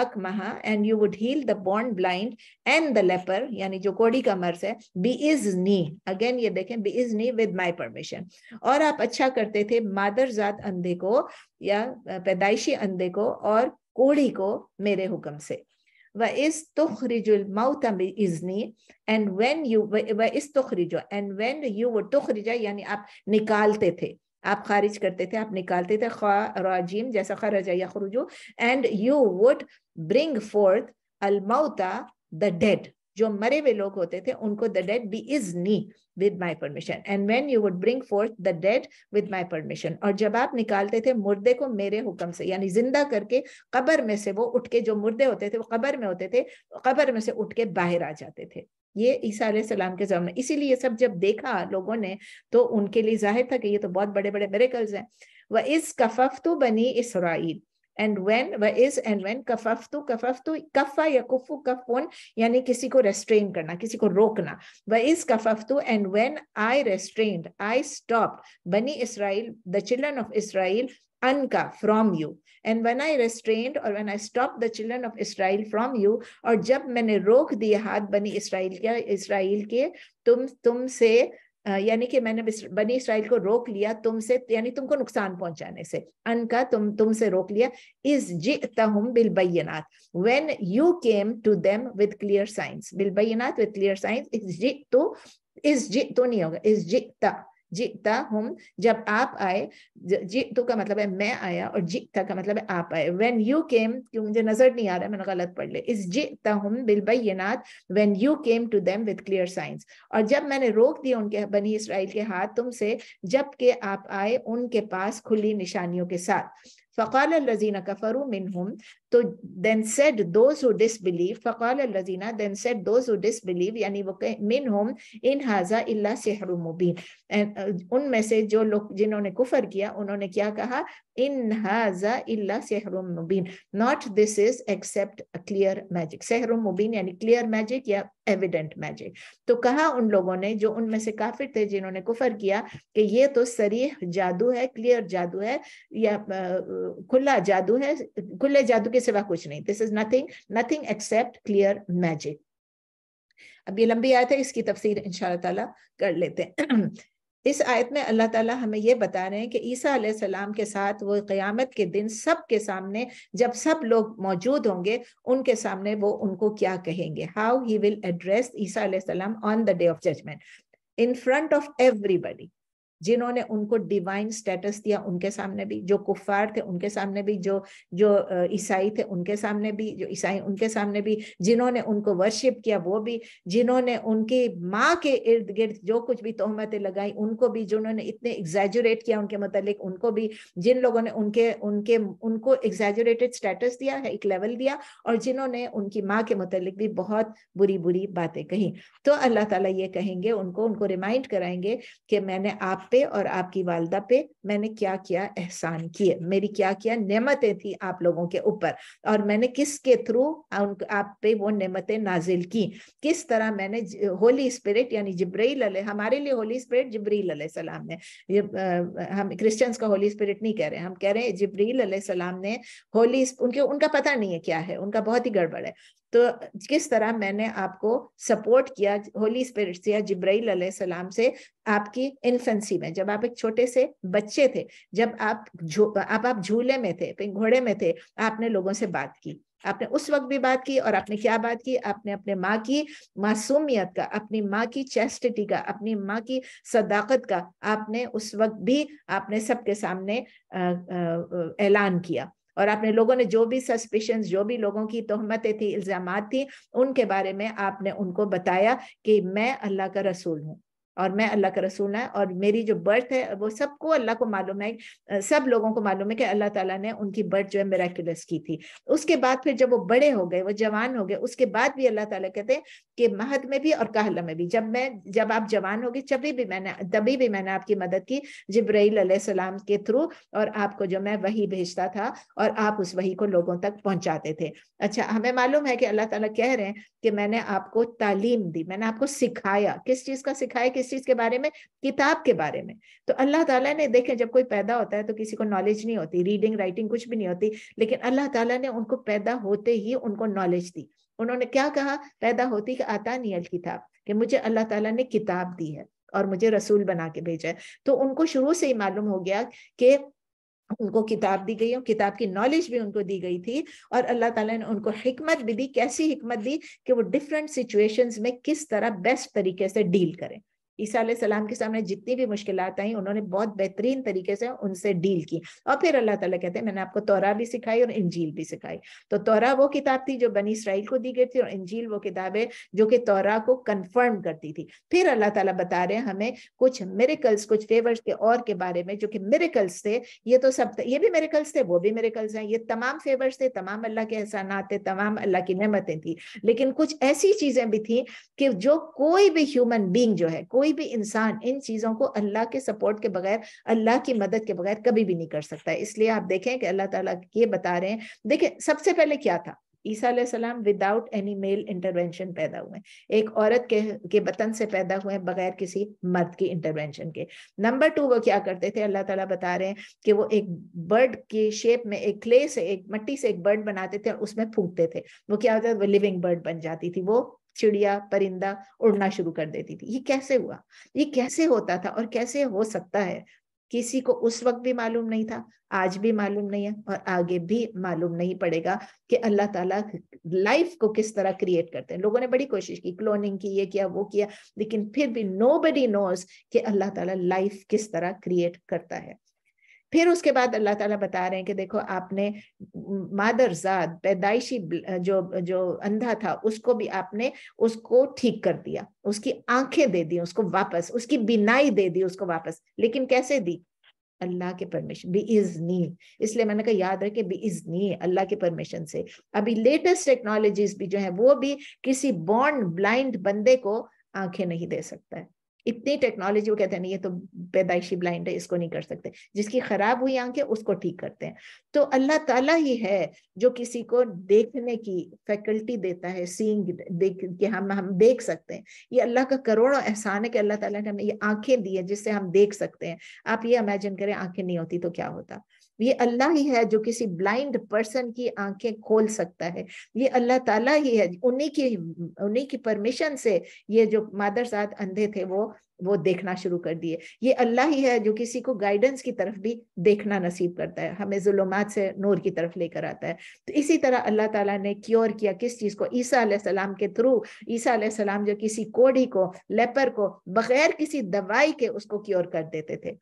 अक महा and you would heal the बॉन्ड ब्लाइंड एंड द लेपर यानी जो कोड़ी का मर्स है बी इज नी अगेन ये देखें बी इज नी विद माई परमिशन और आप अच्छा करते थे मादरजात अंधे को या पैदाइशी अंधे को और कोड़ी को मेरे हुक्म से यानी आप निकालते थे आप खारिज करते थे आप निकालते थे खाजीम जैसा खराजा या खुरुजो and you would bring forth अलमाउता द डेड जो मरे हुए लोग होते थे उनको द डेड बी इज नी with my permission and when you would bring forth the dead with my permission और जब आप निकालते थे मुर्दे को मेरे हुक्म से यानी जिंदा करके कबर में से वो उठ के जो मुर्दे होते थे वो कबर में होते थे कबर में से उठ के बाहर आ जाते थे ये ईसा सलाम के जमाने इसीलिए ये सब जब देखा लोगों ने तो उनके लिए जाहिर था कि ये तो बहुत बड़े बड़े मेरेकल्स हैं वह इस कफफ तो बनी इसराइल एंड वेन व इज एंड वेन कफाफतु कफाफतु कफा या कुफु कफुन यानी किसी को रेस्ट्रेन करना किसी को रोकना व इज कफाफतु and when I restrain I stop बनी इसराइल the children of Israel unka from you and when i restrained or when i stopped the children of israel from you और जब मैंने रोक दिए हाथ बनी इसराइल के इसराइल के तुम तुमसे यानी कि मैंने बनी इसराइल को रोक लिया तुमसे यानी तुमको नुकसान पहुंचाने से अन का तुम तुमसे रोक लिया इज जितहुम बिलबैनाथ when you came to them with clear signs बिलबैनाथ विद क्लियर साइंस इज इस इज तो नहीं होगा इज जिता जीता हम जब आप आए जीतू तो का मतलब है मैं आया और जीता का मतलब है आप आए वेन यू केम क्यों मुझे नजर नहीं आ रहा है मैंने गलत पढ़ ले इस जीता ये नाथ when you came to them with clear signs और जब मैंने रोक दिया उनके बनी इसराइल के हाथ तुमसे जबकि आप आए उनके पास खुली निशानियों के साथ फ़काल लजीना कफ़रू मिनहुम तो इन हाजा उनमें से जो लोग जिन्होंने कुफर किया उन्होंने क्या कहा इन हाजा इल्ला मुबीन not this is except clear magic सहर मुबीन यानी क्लियर मैजिक या एविडेंट मैजिक तो कहा उन लोगों ने जो उनमें से काफिर थे जिन्होंने कुफर किया कि ये तो सरीह जादू है क्लियर जादू है या खुला जादू है खुले जादू के सिवा कुछ नहीं this is nothing nothing except clear magic अब ये लंबी आयत है इसकी तफसीर इन ताला कर लेते हैं *clears throat* इस आयत में अल्लाह ताला हमें ये बता रहे हैं कि ईसा सलाम के साथ वो क़यामत के दिन सब के सामने जब सब लोग मौजूद होंगे उनके सामने वो उनको क्या कहेंगे हाउ ही विल एड्रेस ईसा सलाम on the day of judgment in front of everybody जिन्होंने उनको डिवाइन स्टेटस दिया उनके सामने भी जो कुफार थे उनके सामने भी जो जो ईसाई थे उनके सामने भी जो ईसाई उनके सामने भी जिन्होंने उनको वर्शिप किया वो भी जिन्होंने उनकी माँ के इर्द गिर्द जो कुछ भी तोहमतें लगाई उनको भी जिन्होंने इतने एग्जेजुरेट किया उनके मतलब उनको भी जिन लोगों ने उनके उनके उनको एग्जेजुरेटेड स्टेटस दिया है एक लेवल दिया और जिन्होंने उनकी माँ के मतलब भी बहुत बुरी बुरी बातें कही तो अल्लाह ताला ये कहेंगे उनको उनको रिमाइंड कराएंगे कि मैंने आप पे और आपकी वालदा पे मैंने क्या क्या एहसान किए मेरी क्या क्या नेमतें थी आप लोगों के ऊपर और मैंने किसके थ्रू आप पे वो नेमतें नाजिल की किस तरह मैंने होली स्पिरिट यानी जब्रील हमारे लिए होली स्पिरिट जब्रील सलाम ने हम क्रिश्चियंस का होली स्पिरिट नहीं कह रहे हम कह रहे हैं जब्रील सलाम ने होली उनके उनका पता नहीं है क्या है उनका बहुत ही गड़बड़ है तो किस तरह मैंने आपको सपोर्ट किया होली स्पिरिट से या जिब्राईल सलाम से आपकी इन्फेंसी में जब आप एक छोटे से बच्चे थे जब आप आप आप झूले में थे घोड़े में थे आपने लोगों से बात की आपने उस वक्त भी बात की और आपने क्या बात की आपने अपने माँ की मासूमियत का अपनी माँ की चेस्टिटी का अपनी माँ की सदाकत का आपने उस वक्त भी आपने सबके सामने ऐलान किया और आपने लोगों ने जो भी सस्पिशन जो भी लोगों की तोहमतें थी इल्ज़ाम थी उनके बारे में आपने उनको बताया कि मैं अल्लाह का रसूल हूँ और मैं अल्लाह का रसूल है और मेरी जो बर्थ है वो सबको अल्लाह को मालूम है सब लोगों को मालूम है कि अल्लाह ताला ने उनकी बर्थ जो है मेराकुलस की थी उसके बाद फिर जब वो बड़े हो गए वो जवान हो गए उसके बाद भी अल्लाह ताला कहते हैं कि महद में भी और काहल में भी जब मैं जब आप जवान हो गए तभी भी मैंने तभी भी मैंने आपकी मदद की जब्राईल सलाम के थ्रू और आपको जो मैं वही भेजता था और आप उस वही को लोगों तक पहुंचाते थे अच्छा हमें मालूम है कि अल्लाह तला कह रहे हैं कि मैंने आपको तालीम दी मैंने आपको सिखाया किस चीज़ का सिखाया किस चीज के बारे में किताब के बारे में तो अल्लाह ताला ने देखें जब कोई पैदा होता है तो किसी को नॉलेज नहीं होती रीडिंग राइटिंग कुछ भी नहीं होती लेकिन अल्लाह ताला ने उनको पैदा होते ही उनको नॉलेज दी उन्होंने क्या कहा पैदा होती कि आता नहीं अल किताब कि मुझे अल्लाह ताला ने किताब दी है और मुझे रसूल बना के भेजा है तो उनको शुरू से ही मालूम हो गया कि उनको किताब दी गई और किताब की नॉलेज भी उनको दी गई थी और अल्लाह ताला ने उनको हिकमत भी दी कैसी हिकमत दी कि वो डिफरेंट सिचुएशंस में किस तरह बेस्ट तरीके से डील करें ईसा सलाम के सामने जितनी भी मुश्किल आई उन्होंने बहुत बेहतरीन तरीके से उनसे डील की और फिर अल्लाह ताला कहते हैं मैंने आपको तोरा भी सिखाई और इंजील भी सिखाई तो तोरा वो किताब थी जो बनी इसराइल को दी गई थी और इंजील वो किताब है जो कि तोरा को कन्फर्म करती थी फिर अल्लाह ताला बता रहे हैं हमें कुछ मेरिकल्स कुछ फेवर्स के और के बारे में जो कि मेरिकल्स थे ये तो सब ये भी मेरिकल्स थे वो भी मेरेकल्स हैं ये तमाम फेवर्स थे तमाम अल्लाह के एहसानात थे तमाम अल्लाह की नमतें थी लेकिन कुछ ऐसी चीजें भी थी कि जो कोई भी ह्यूमन बींग जो है कोई कोई भी इंसान इन चीज़ों को अल्लाह के सपोर्ट के बगैर अल्लाह की मदद के बगैर कभी भी नहीं कर सकता इसलिए आप देखें कि अल्लाह ताला ये बता रहे हैं देखिए सबसे पहले क्या था ईसा सलाम विदाउट एनी मेल इंटरवेंशन पैदा हुए एक औरत के के बतन से पैदा हुए बगैर किसी मर्द की इंटरवेंशन के नंबर टू वो क्या करते थे अल्लाह ताला बता रहे हैं कि वो एक बर्ड के शेप में एक क्ले से एक मट्टी से एक बर्ड बनाते थे और उसमें फूकते थे वो क्या होता था वो लिविंग बर्ड बन जाती थी वो चिड़िया परिंदा उड़ना शुरू कर देती थी ये कैसे हुआ ये कैसे होता था और कैसे हो सकता है किसी को उस वक्त भी मालूम नहीं था आज भी मालूम नहीं है और आगे भी मालूम नहीं पड़ेगा कि अल्लाह ताला लाइफ को किस तरह क्रिएट करते हैं लोगों ने बड़ी कोशिश की क्लोनिंग की ये किया वो किया लेकिन फिर भी नो बडी नोज कि अल्लाह ताला लाइफ किस तरह क्रिएट करता है फिर उसके बाद अल्लाह ताला बता रहे हैं कि देखो आपने मादरजाद पैदाइशी जो जो अंधा था उसको भी आपने उसको ठीक कर दिया उसकी आंखें दे दी उसको वापस उसकी बिनाई दे दी उसको वापस लेकिन कैसे दी अल्लाह के परमिशन बी इज नी इसलिए मैंने कहा याद रखे बी इज नी अल्लाह के परमिशन से अभी लेटेस्ट टेक्नोलॉजीज भी जो है वो भी किसी बॉन्ड ब्लाइंड बंदे को आंखें नहीं दे सकता है इतनी टेक्नोलॉजी वो कहते हैं नहीं ये तो बेदाइशी ब्लाइंड है इसको नहीं कर सकते जिसकी खराब हुई आंखें उसको ठीक करते हैं तो अल्लाह ताला ही है जो किसी को देखने की फैकल्टी देता है सीइंग देख कि हम हम देख सकते हैं ये अल्लाह का करोड़ों एहसान है कि अल्लाह ताला ने हमें ये आंखें दी है जिससे हम देख सकते हैं आप ये इमेजिन करें आंखें नहीं होती तो क्या होता ये अल्लाह ही है जो किसी ब्लाइंड पर्सन की आंखें खोल सकता है ये अल्लाह ताला ही है उन्हीं की उन्हीं की परमिशन से ये जो मादर साथ अंधे थे वो वो देखना शुरू कर दिए ये अल्लाह ही है जो किसी को गाइडेंस की तरफ भी देखना नसीब करता है हमें जुलुमात से नूर की तरफ लेकर आता है तो इसी तरह अल्लाह ताला ने क्योर किया किस चीज़ को ईसा सलाम के थ्रू ईसा सलाम जो किसी कोढ़ी को लेपर को बगैर किसी दवाई के उसको क्योर कर देते थे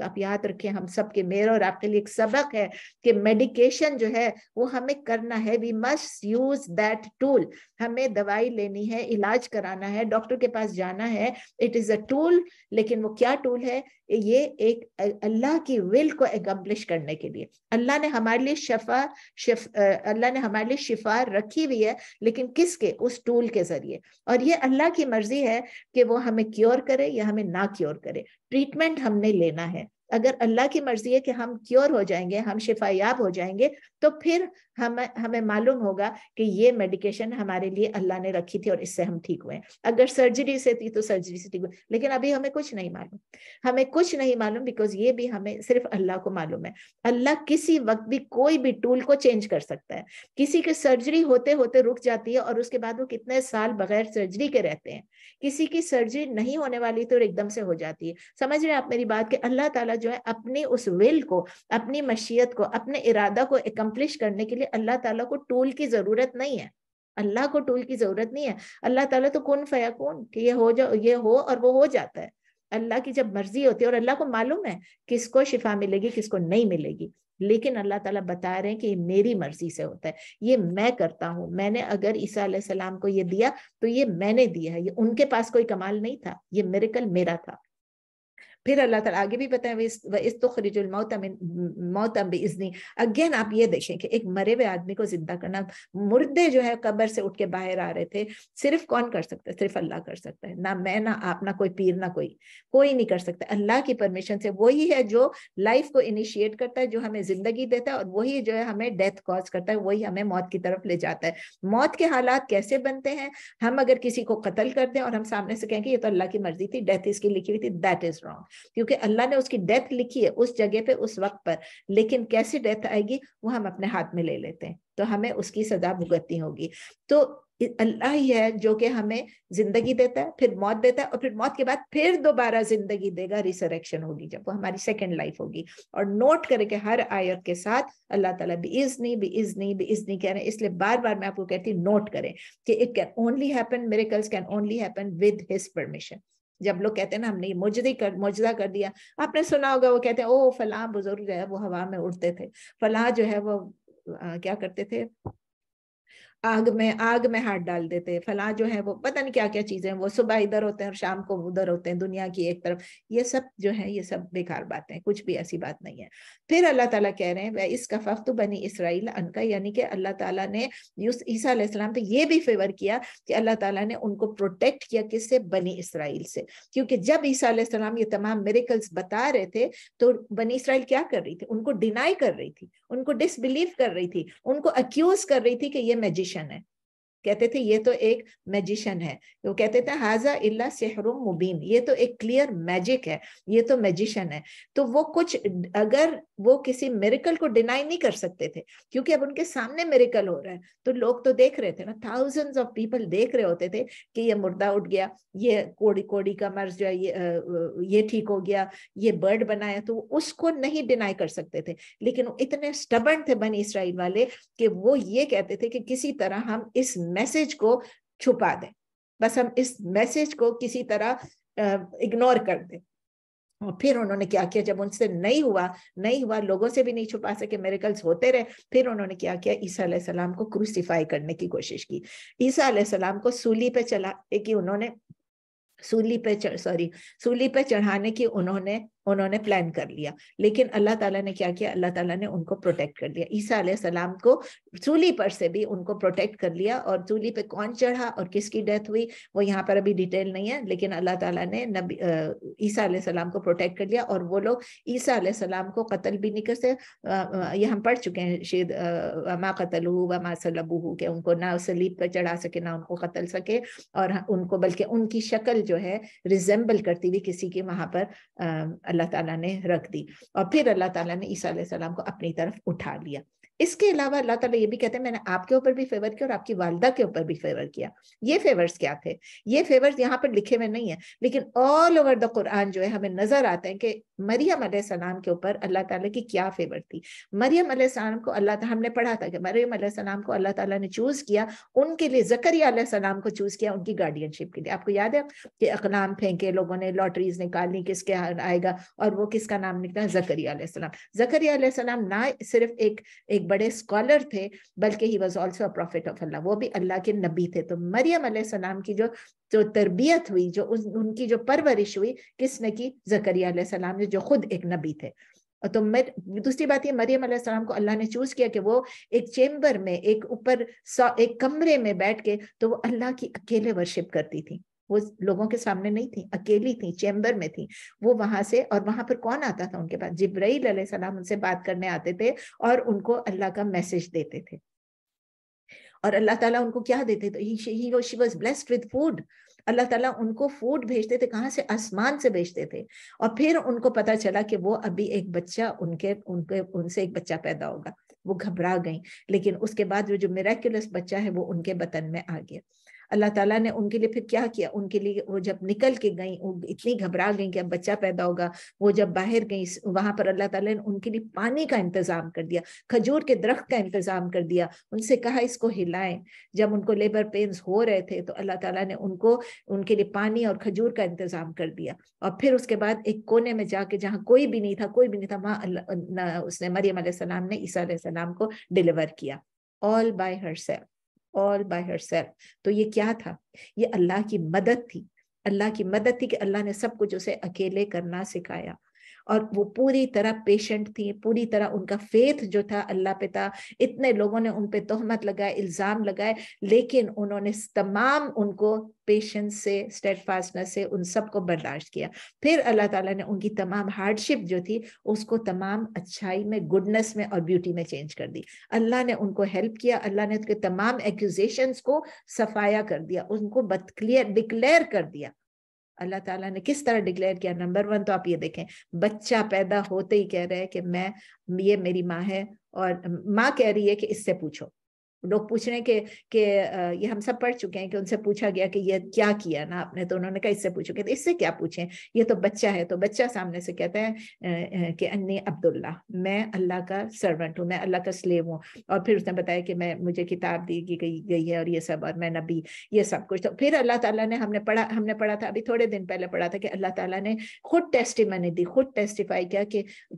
तो आप याद रखें हम सब के मेरे और आपके लिए एक सबक है कि मेडिकेशन जो है वो हमें करना है we must use that tool हमें दवाई लेनी है इलाज कराना है डॉक्टर के पास जाना है इट इज अ टूल लेकिन वो क्या टूल है ये एक अल्लाह की विल को एगम्बलिश करने के लिए अल्लाह ने हमारे लिए शफा शिफ अल्लाह ने हमारे लिए शिफा रखी हुई है लेकिन किसके उस टूल के जरिए और ये अल्लाह की मर्जी है कि वो हमें क्योर करे या हमें ना क्योर करे ट्रीटमेंट हमने लेना है अगर अल्लाह की मर्जी है कि हम क्योर हो जाएंगे हम शिफायाब हो जाएंगे तो फिर हम हमें मालूम होगा कि ये मेडिकेशन हमारे लिए अल्लाह ने रखी थी और इससे हम ठीक हुए अगर सर्जरी से थी तो सर्जरी से ठीक हुए लेकिन अभी हमें कुछ नहीं मालूम हमें कुछ नहीं मालूम बिकॉज ये भी हमें सिर्फ अल्लाह को मालूम है अल्लाह किसी वक्त भी कोई भी टूल को चेंज कर सकता है किसी की सर्जरी होते होते रुक जाती है और उसके बाद वो कितने साल बगैर सर्जरी के रहते हैं किसी की सर्जरी नहीं होने वाली तो एकदम से हो जाती है समझ रहे हैं आप मेरी बात कि अल्लाह ताला जो है अपनी उस विल को अपनी मशीयत को अपने इरादा को एकम्प्लिश करने के लिए अल्लाह ताला को टूल की जरूरत नहीं है अल्लाह को टूल की जरूरत नहीं है अल्लाह ताला तो कौन फया कौन कि ये हो जाओ ये हो और वो हो जाता है अल्लाह की जब मर्जी होती है और अल्लाह को मालूम है किसको शिफा मिलेगी किसको नहीं मिलेगी लेकिन अल्लाह ताला बता रहे हैं कि ये मेरी मर्जी से होता है ये मैं करता हूँ मैंने अगर ईसा सलाम को ये दिया तो ये मैंने दिया है ये उनके पास कोई कमाल नहीं था ये कल मेरा था फिर अल्लाह ताला आगे भी बताए इस तो मौतम इजनी अगेन आप ये देखें कि एक मरे हुए आदमी को जिंदा करना मुर्दे जो है कब्र से उठ के बाहर आ रहे थे सिर्फ कौन कर सकता है सिर्फ अल्लाह कर सकता है ना मैं ना आप ना कोई पीर ना कोई कोई नहीं कर सकता अल्लाह की परमिशन से वही है जो लाइफ को इनिशिएट करता है जो हमें जिंदगी देता है और वही जो है हमें डेथ कॉज करता है वही हमें मौत की तरफ ले जाता है मौत के हालात कैसे बनते हैं हम अगर किसी को कत्ल कर दें और हम सामने से कहें कि ये तो अल्लाह की मर्जी थी डेथ इसकी लिखी हुई थी दैट इज रॉन्ग क्योंकि अल्लाह ने उसकी डेथ लिखी है उस जगह पे उस वक्त पर लेकिन कैसी डेथ आएगी वो हम अपने हाथ में ले लेते हैं तो हमें उसकी सजा भुगतनी होगी तो अल्लाह ही है जो कि हमें जिंदगी देता है फिर मौत देता है और फिर मौत के बाद फिर दोबारा जिंदगी देगा रिसरेक्शन होगी जब वो हमारी सेकेंड लाइफ होगी और नोट करे के हर आयत के साथ अल्लाह ताला भी इजनी भी इजनी भी इजनी कह रहे हैं इसलिए बार बार मैं आपको कहती हूँ नोट करें कि इट कैन ओनली हैपन मेरे can only happen with his permission जब लोग कहते हैं ना हमने मुजदी कर मुजदा कर दिया आपने सुना होगा वो कहते हैं ओ फला बुजुर्ग जो है वो हवा में उड़ते थे फला जो है वो आ, क्या करते थे आग में आग में हाथ डाल देते हैं फला जो है वो पता नहीं क्या क्या चीजें वो सुबह इधर होते हैं और शाम को उधर होते हैं दुनिया की एक तरफ ये सब जो है ये सब बेकार बातें कुछ भी ऐसी बात नहीं है फिर अल्लाह ताला कह रहे हैं वह इस तो बनी इसराइल अनका यानी कि अल्लाह ताला ने ईसा इस्लाम पे ये भी फेवर किया कि अल्लाह ताला ने उनको प्रोटेक्ट किया किससे बनी इसराइल से क्योंकि जब ईसा इस्लाम ये तमाम मेरिकल्स बता रहे थे तो बनी इसराइल क्या कर रही थी उनको डिनाई कर रही थी उनको डिसबिलीव कर रही थी उनको अक्यूज कर रही थी कि ये मैजिशियन है कहते थे ये तो एक मैजिशन है वो कहते थे हाजा इल्ला सेहरुम मुबीन ये तो एक क्लियर मैजिक है ये तो मैजिशन है तो वो कुछ अगर वो किसी मेरिकल को डिनाई नहीं कर सकते थे क्योंकि अब उनके सामने मेरिकल हो रहा है तो लोग तो देख रहे थे ना थाउजेंड्स ऑफ पीपल देख रहे होते थे कि ये मुर्दा उठ गया ये कोड़ी कोड़ी का मर्ज जो है ये ये ठीक हो गया ये बर्ड बनाया तो उसको नहीं डिनाई कर सकते थे लेकिन इतने स्टबर्न थे बनी इसराइल वाले कि वो ये कहते थे कि किसी तरह हम इस मैसेज को छुपा दें बस हम इस मैसेज को किसी तरह इग्नोर कर दें और फिर उन्होंने क्या किया जब उनसे नहीं हुआ नहीं हुआ लोगों से भी नहीं छुपा सके मेरिकल्स होते रहे फिर उन्होंने क्या किया ईसा सलाम को क्रूसीफाई करने की कोशिश की ईसा सलाम को सूली पे चला कि उन्होंने सूली पे सॉरी सूली पे चढ़ाने की उन्होंने उन्होंने प्लान कर लिया लेकिन अल्लाह ताला ने क्या किया अल्लाह ताला ने उनको प्रोटेक्ट कर लिया ईसा सलाम को चूली पर से भी उनको प्रोटेक्ट कर लिया और चूली पे कौन चढ़ा और किसकी डेथ हुई वो यहाँ पर अभी डिटेल नहीं है लेकिन अल्लाह ताला ने नबी ईसा सलाम को प्रोटेक्ट कर लिया और वो लोग ईसा सलाम को कत्ल भी नहीं कर सकते ये हम पढ़ चुके हैं शेद वमा कतल वमा सलबू के उनको ना सलीब पर चढ़ा सके ना उनको कतल सके और उनको बल्कि उनकी शक्ल जो है रिजेंबल करती हुई किसी की वहां पर अल्लाह अल्लाह ताला ने रख दी और फिर अल्लाह ताला ने ईसा सलाम को अपनी तरफ उठा लिया इसके अलावा अल्लाह ताला ये भी कहते हैं मैंने आपके ऊपर भी फेवर किया और आपकी वालदा के ऊपर भी फेवर किया ये फेवर्स क्या थे ये फेवर्स यहाँ पर लिखे हुए नहीं है लेकिन ऑल ओवर द कुरान जो है हमें नजर आते हैं कि मरियम सलाम के ऊपर अल्लाह ताला की क्या फेवर थी मरियम सलाम को अल्लाह हमने पढ़ा था कि मरियम सलाम को अल्लाह ताला ने चूज किया उनके लिए जकरिया सलाम को चूज किया उनकी गार्डियनशिप के लिए आपको याद है कि अकलाम फेंके लोगों ने लॉटरीज निकालनी किसके आएगा और वो किसका नाम निकला जकरिया सलाम जकरिया सलाम ना सिर्फ एक एक बड़े स्कॉलर थे बल्कि he was also a prophet of अल्लाह वो भी अल्लाह के नबी थे तो मरियम सलाम की जो जो तरबियत हुई जो उन, उनकी जो परवरिश हुई किसने की जकरिया सलाम ने जो खुद एक नबी थे तो मैं दूसरी बात ये मरियम सलाम को अल्लाह ने चूज किया कि वो एक चेम्बर में एक ऊपर एक कमरे में बैठ के तो वो अल्लाह की अकेले वर्शिप करती थी वो लोगों के सामने नहीं थी अकेली थी चैम्बर में थी वो वहां से और वहां पर कौन आता था उनके पास जिब्राईल सलाम उनसे बात करने आते थे और उनको अल्लाह का मैसेज देते थे और अल्लाह ताला उनको क्या देते थे he she was blessed with food अल्लाह ताला उनको फूड भेजते थे कहाँ से आसमान से भेजते थे और फिर उनको पता चला कि वो अभी एक बच्चा उनके उनके उनसे एक बच्चा पैदा होगा वो घबरा गई लेकिन उसके बाद वो जो मेरेक्युलस बच्चा है वो उनके बतन में आ गया अल्लाह ताला ने उनके लिए फिर क्या किया उनके लिए वो जब निकल के गई इतनी घबरा गई कि अब बच्चा पैदा होगा वो जब बाहर गई वहां पर अल्लाह ताला ने उनके लिए पानी का इंतजाम कर दिया खजूर के दरख्त का इंतजाम कर दिया उनसे कहा इसको हिलाएं जब उनको लेबर पेन्स हो रहे थे तो अल्लाह ताला ने उनको उनके लिए पानी और खजूर का इंतजाम कर दिया और फिर उसके बाद एक कोने में जाके जहाँ कोई भी नहीं था कोई भी नहीं था वहाँ उसने मरियम ने ईसा सलाम को डिलीवर किया all by herself all by herself तो ये क्या था ये अल्लाह की मदद थी अल्लाह की मदद थी कि अल्लाह ने सब कुछ उसे अकेले करना सिखाया और वो पूरी तरह पेशेंट थी पूरी तरह उनका फेथ जो था अल्लाह पे था इतने लोगों ने उन पे तोहमत लगाए इल्ज़ाम लगाए लेकिन उन्होंने तमाम उनको पेशेंस से स्टेडफास्टनेस से उन सबको बर्दाश्त किया फिर अल्लाह ताला ने उनकी तमाम हार्डशिप जो थी उसको तमाम अच्छाई में गुडनेस में और ब्यूटी में चेंज कर दी अल्लाह ने उनको हेल्प किया अल्लाह ने उसके तमाम एक्यूजेशंस को सफाया कर दिया उनको बत क्लियर डिक्लेयर कर दिया अल्लाह ताला ने किस तरह डिक्लेयर किया नंबर वन तो आप ये देखें बच्चा पैदा होते ही कह रहे हैं कि मैं ये मेरी माँ है और माँ कह रही है कि इससे पूछो लोग पूछ रहे हैं कि कि ये हम सब पढ़ चुके हैं कि उनसे पूछा गया कि ये क्या किया ना आपने तो उन्होंने कहा इससे पूछो कि तो इससे क्या पूछें ये तो बच्चा है तो बच्चा सामने से कहता है कि अन्नी अब्दुल्ला मैं अल्लाह का सर्वेंट हूँ मैं अल्लाह का स्लेव हूँ और फिर उसने बताया कि मैं मुझे किताब दी गई गई है और ये सब और मैं नबी ये सब कुछ तो फिर अल्लाह तला ने हमने पढ़ा हमने पढ़ा था अभी थोड़े दिन पहले पढ़ा था कि अल्लाह तला ने खुद टेस्टिमनी दी खुद टेस्टिफाई किया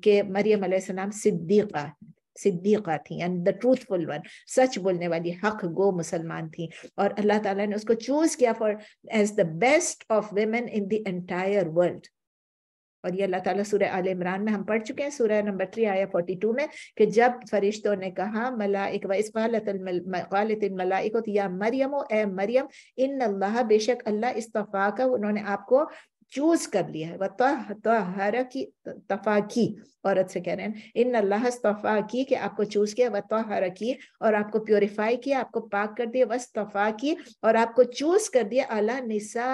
कि मरियम सलाम सिद्दीक़ा सिद्दीक़ा थी एंड द ट्रूथफुल वन सच बोलने वाली हक गो मुसलमान थी और अल्लाह ताला ने उसको चूज किया for as the best of women in the entire world और ये अल्लाह ताला सूरह आल इमरान में हम पढ़ चुके हैं सूरह नंबर थ्री आया फोर्टी टू में कि जब फरिश्तों ने कहा मलाइक मलाइक वलामलाइक या मरियम ए मरियम इन अल्लाह बेशक अल्लाह इस्तफ़ा का उन्होंने आपको चूज कर लिया है वह तहरा की तफा की औरत से कह रहे हैं इन अल्लाह तोफ़ा की कि आपको चूज किया वह तोहर रखी और आपको प्योरीफाई किया आपको पाक कर दिया वस तोफ़ा की और आपको चूज कर दिया अला निसा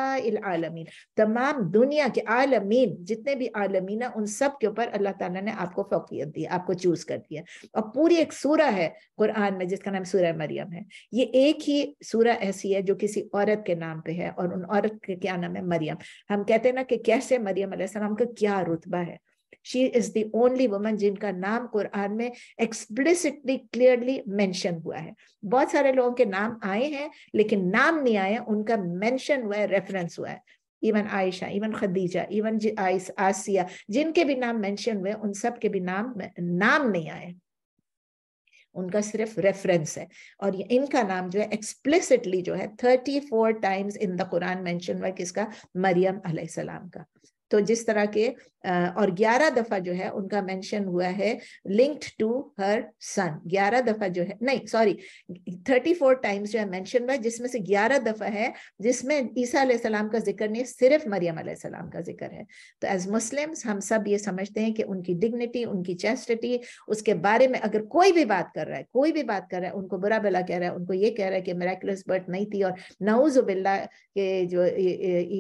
आलमीन तमाम दुनिया के आलमीन जितने भी आलमीन है उन सब के ऊपर अल्लाह ताला ने आपको फोकियत दी आपको चूज कर दिया और पूरी एक सूरा है कुरान में जिसका नाम सूर मरियम है ये एक ही सूरा ऐसी है जो किसी औरत के नाम पे है और उन औरत के क्या नाम है मरियम हम कहते हैं ना कि कैसे मरियम का क्या रुतबा है she is the only woman जिनका नाम कुरान में एक्सप्लिसिटली क्लियरली मेंशन हुआ है बहुत सारे लोगों के नाम आए हैं लेकिन नाम नहीं आए उनका मेंशन हुआ है रेफरेंस हुआ है इवन आयशा इवन खदीजा इवन आसिया जिनके भी नाम मेंशन हुए उन सब के भी नाम नाम नहीं आए उनका सिर्फ रेफरेंस है और ये इनका नाम जो है एक्सप्लिसिटली जो है thirty four times in the Quran mention हुआ किसका मरियम अलैहिस्सलाम का तो जिस तरह के और ग्यारह दफा जो है उनका मेंशन हुआ है लिंक्ड टू हर सन ग्यारह दफा जो है नहीं सॉरी थर्टी फोर टाइम्स जो है मेंशन हुआ जिसमें से ग्यारह दफा है जिसमें ईसा सलाम का जिक्र नहीं सिर्फ मरियम सलाम का जिक्र है तो एज मुस्लिम्स हम सब ये समझते हैं कि उनकी डिग्निटी उनकी चेस्टिटी उसके बारे में अगर कोई भी बात कर रहा है कोई भी बात कर रहा है उनको बुरा भला कह रहा है उनको ये कह रहा है कि मेराकुलस बर्थ नहीं थी और नऊजुबिल्ला के जो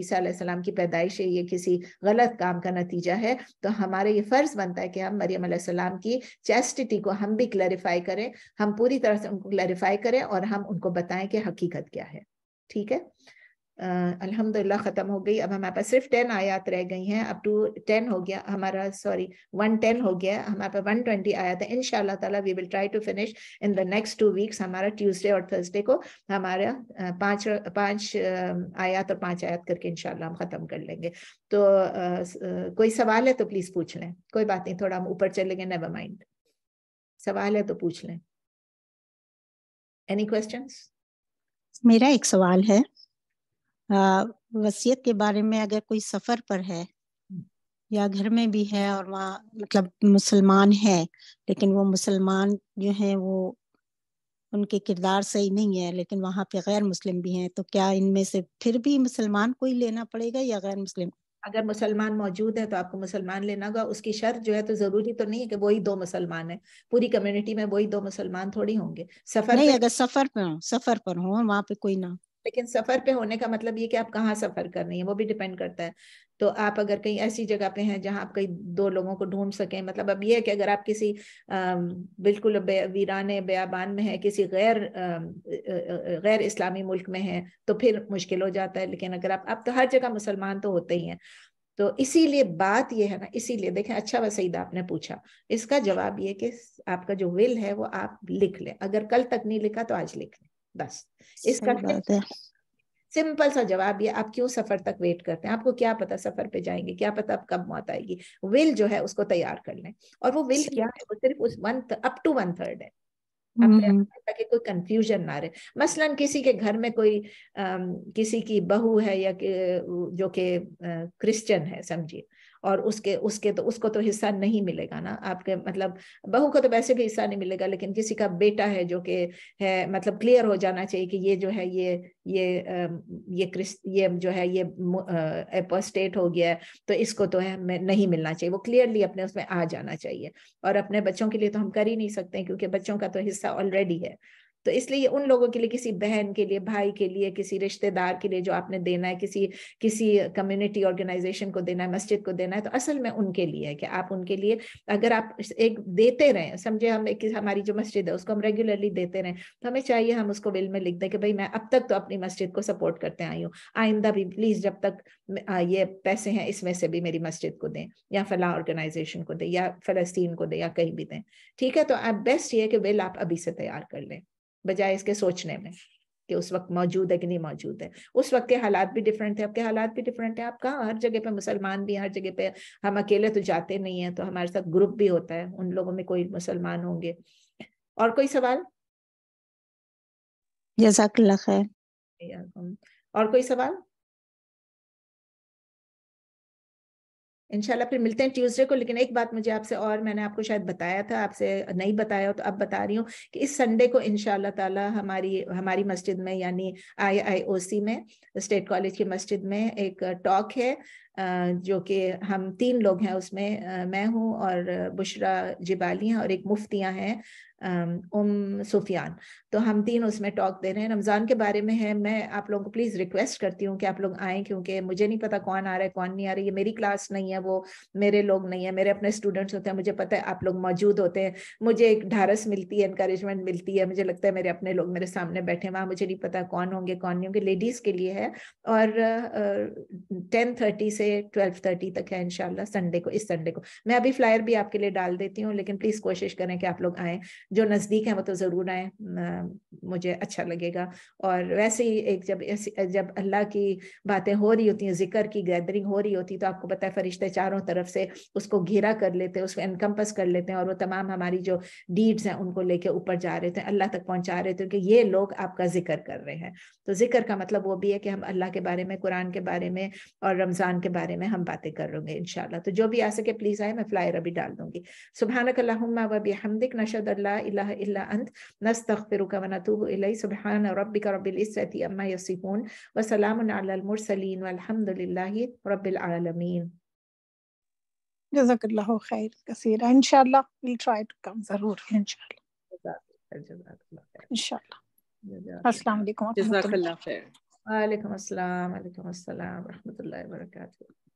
ईसा सलाम की पैदाइश है ये किसी गलत काम का नतीजा है तो हमारे ये फर्ज बनता है कि हम मरियम सलाम की चेस्टिटी को हम भी क्लैरिफाई करें हम पूरी तरह से उनको क्लैरिफाई करें और हम उनको बताएं कि हकीकत क्या है ठीक है अल्हम्दुलिल्लाह ख़त्म हो गई अब हमारे पास सिर्फ टेन आयात रह गई हैं अब टू टेन हो गया हमारा सॉरी वन टेन हो गया हमारे पास वन ट्वेंटी आयात है इन ताला we will try to finish in the next two weeks हमारा ट्यूसडे और थर्सडे को हमारा पाँच पाँच आयात और पाँच आयात करके इनशाला हम ख़त्म कर लेंगे तो कोई सवाल है तो प्लीज़ पूछ लें कोई बात नहीं थोड़ा हम ऊपर चलेंगे नेवर माइंड सवाल है तो पूछ लें एनी क्वेश्चन मेरा एक सवाल है हाँ, वसीयत के बारे में अगर कोई सफर पर है या घर में भी है और वहाँ मतलब मुसलमान है लेकिन वो मुसलमान जो है वो उनके किरदार सही नहीं है लेकिन वहाँ पे गैर मुस्लिम भी हैं तो क्या इनमें से फिर भी मुसलमान को ही लेना पड़ेगा या गैर मुस्लिम अगर मुसलमान मौजूद है तो आपको मुसलमान लेना होगा उसकी शर्त जो है तो जरूरी तो नहीं है कि वही दो मुसलमान है पूरी कम्युनिटी में वही दो मुसलमान थोड़ी होंगे सफर नहीं पे... अगर सफर पर हो सफर पर हो वहाँ पे कोई ना लेकिन सफर पे होने का मतलब ये कि आप कहाँ सफर कर रही हैं वो भी डिपेंड करता है तो आप अगर कहीं ऐसी जगह पे हैं जहाँ आप कहीं दो लोगों को ढूंढ सकें मतलब अब ये है कि अगर आप किसी बिल्कुल वीरान बयाबान में है किसी गैर गैर इस्लामी मुल्क में है तो फिर मुश्किल हो जाता है लेकिन अगर आप अब तो हर जगह मुसलमान तो होते ही हैं तो इसीलिए बात ये है ना इसीलिए देखें अच्छा वसीद आपने पूछा इसका जवाब ये कि आपका जो विल है वो आप लिख लें अगर कल तक नहीं लिखा तो आज लिख लें बस इसका सिंपल सा जवाब ये आप क्यों सफर तक वेट करते हैं आपको क्या पता सफर पे जाएंगे क्या पता आप कब मौत आएगी विल जो है उसको तैयार कर लें और वो विल क्या है वो सिर्फ उस one up to one third है ताकि हम्म, हम्म। कोई कंफ्यूजन ना रहे मसलन किसी के घर में कोई आ, किसी की बहू है या कि, जो कि क्रिश्चियन है समझिए और उसके उसके तो उसको तो हिस्सा नहीं मिलेगा ना आपके मतलब बहू को तो वैसे भी हिस्सा नहीं मिलेगा लेकिन किसी का बेटा है जो कि है मतलब क्लियर हो जाना चाहिए कि ये जो है ये ये ये क्रिस्ट ये जो है ये एपोस्टेट हो गया है तो इसको तो है हमें नहीं मिलना चाहिए वो क्लियरली अपने उसमें आ जाना चाहिए और अपने बच्चों के लिए तो हम कर ही नहीं सकते क्योंकि बच्चों का तो हिस्सा ऑलरेडी है तो इसलिए उन लोगों के लिए किसी बहन के लिए भाई के लिए किसी रिश्तेदार के लिए जो आपने देना है किसी किसी कम्युनिटी ऑर्गेनाइजेशन को देना है मस्जिद को देना है तो असल में उनके लिए है कि आप उनके लिए अगर आप एक देते रहें समझे हम एक हमारी जो मस्जिद है उसको हम रेगुलरली देते रहें तो हमें चाहिए हम उसको विल में लिख दें कि भाई मैं अब तक तो अपनी मस्जिद को सपोर्ट करते आई हूँ आइंदा भी प्लीज जब तक ये पैसे हैं इसमें से भी मेरी मस्जिद को दें या फला ऑर्गेनाइजेशन को दें या फलस्तीन को दें या कहीं भी दें ठीक है तो आप बेस्ट ये कि विल आप अभी से तैयार कर लें बजाय इसके सोचने में कि उस वक्त मौजूद है कि नहीं मौजूद है उस वक्त के हालात भी डिफरेंट थे आपके हालात भी डिफरेंट है आप कहाँ हर जगह पे मुसलमान भी हर जगह पे हम अकेले तो जाते नहीं है तो हमारे साथ ग्रुप भी होता है उन लोगों में कोई मुसलमान होंगे और कोई सवाल जैसा और कोई सवाल इनशाला फिर मिलते हैं ट्यूसडे को लेकिन एक बात मुझे आपसे और मैंने आपको शायद बताया था आपसे नहीं बताया तो अब बता रही हूँ कि इस संडे को इनशाला ताला हमारी हमारी मस्जिद में यानी आई आई ओ सी में स्टेट कॉलेज की मस्जिद में एक टॉक है जो कि हम तीन लोग हैं उसमें मैं हूँ और बुशरा जिबाली हैं और एक मुफ्तियाँ हैं उम सुफियान तो हम तीन उसमें टॉक दे रहे हैं रमज़ान के बारे में है मैं आप लोगों को प्लीज़ रिक्वेस्ट करती हूँ कि आप लोग आएँ क्योंकि मुझे नहीं पता कौन आ रहा है कौन नहीं आ रहा है ये मेरी क्लास नहीं है वो मेरे लोग नहीं है मेरे अपने स्टूडेंट्स होते हैं मुझे पता है आप लोग मौजूद होते हैं मुझे एक ढारस मिलती है इंकरेजमेंट मिलती है मुझे लगता है मेरे अपने लोग मेरे सामने बैठे वहाँ मुझे नहीं पता कौन होंगे कौन नहीं होंगे लेडीज़ के लिए है और टेन थर्टी से ट्वेल्व थर्टी तक है इनशाला संडे को इस संडे को मैं अभी फ्लायर भी आपके लिए डाल देती हूँ लेकिन प्लीज कोशिश करें कि आप लोग आए जो नजदीक है वो तो जरूर आए मुझे अच्छा लगेगा और वैसे ही एक जब जब अल्लाह की बातें हो रही होती हैं जिक्र की गैदरिंग हो रही होती तो आपको पता है फरिश्ते चारों तरफ से उसको घेरा कर लेते हैं उसको इनकम्पस कर लेते हैं और वो तमाम हमारी जो डीड्स हैं उनको लेके ऊपर जा रहे थे अल्लाह तक पहुंचा रहे थे कि ये लोग आपका जिक्र कर रहे हैं तो जिक्र का मतलब वो भी है कि हम अल्लाह के बारे में कुरान के बारे में और रमज़ान के बारे में हम बातें कर इनशाला तो जो भी आ सके प्लीज आए मैं फ्लायर अभी डाल दूंगी सुबहानक वबिहमदिक नशद जजाकल्लाह وعليكم السلام وعليكم السلام ورحمة الله وبركاته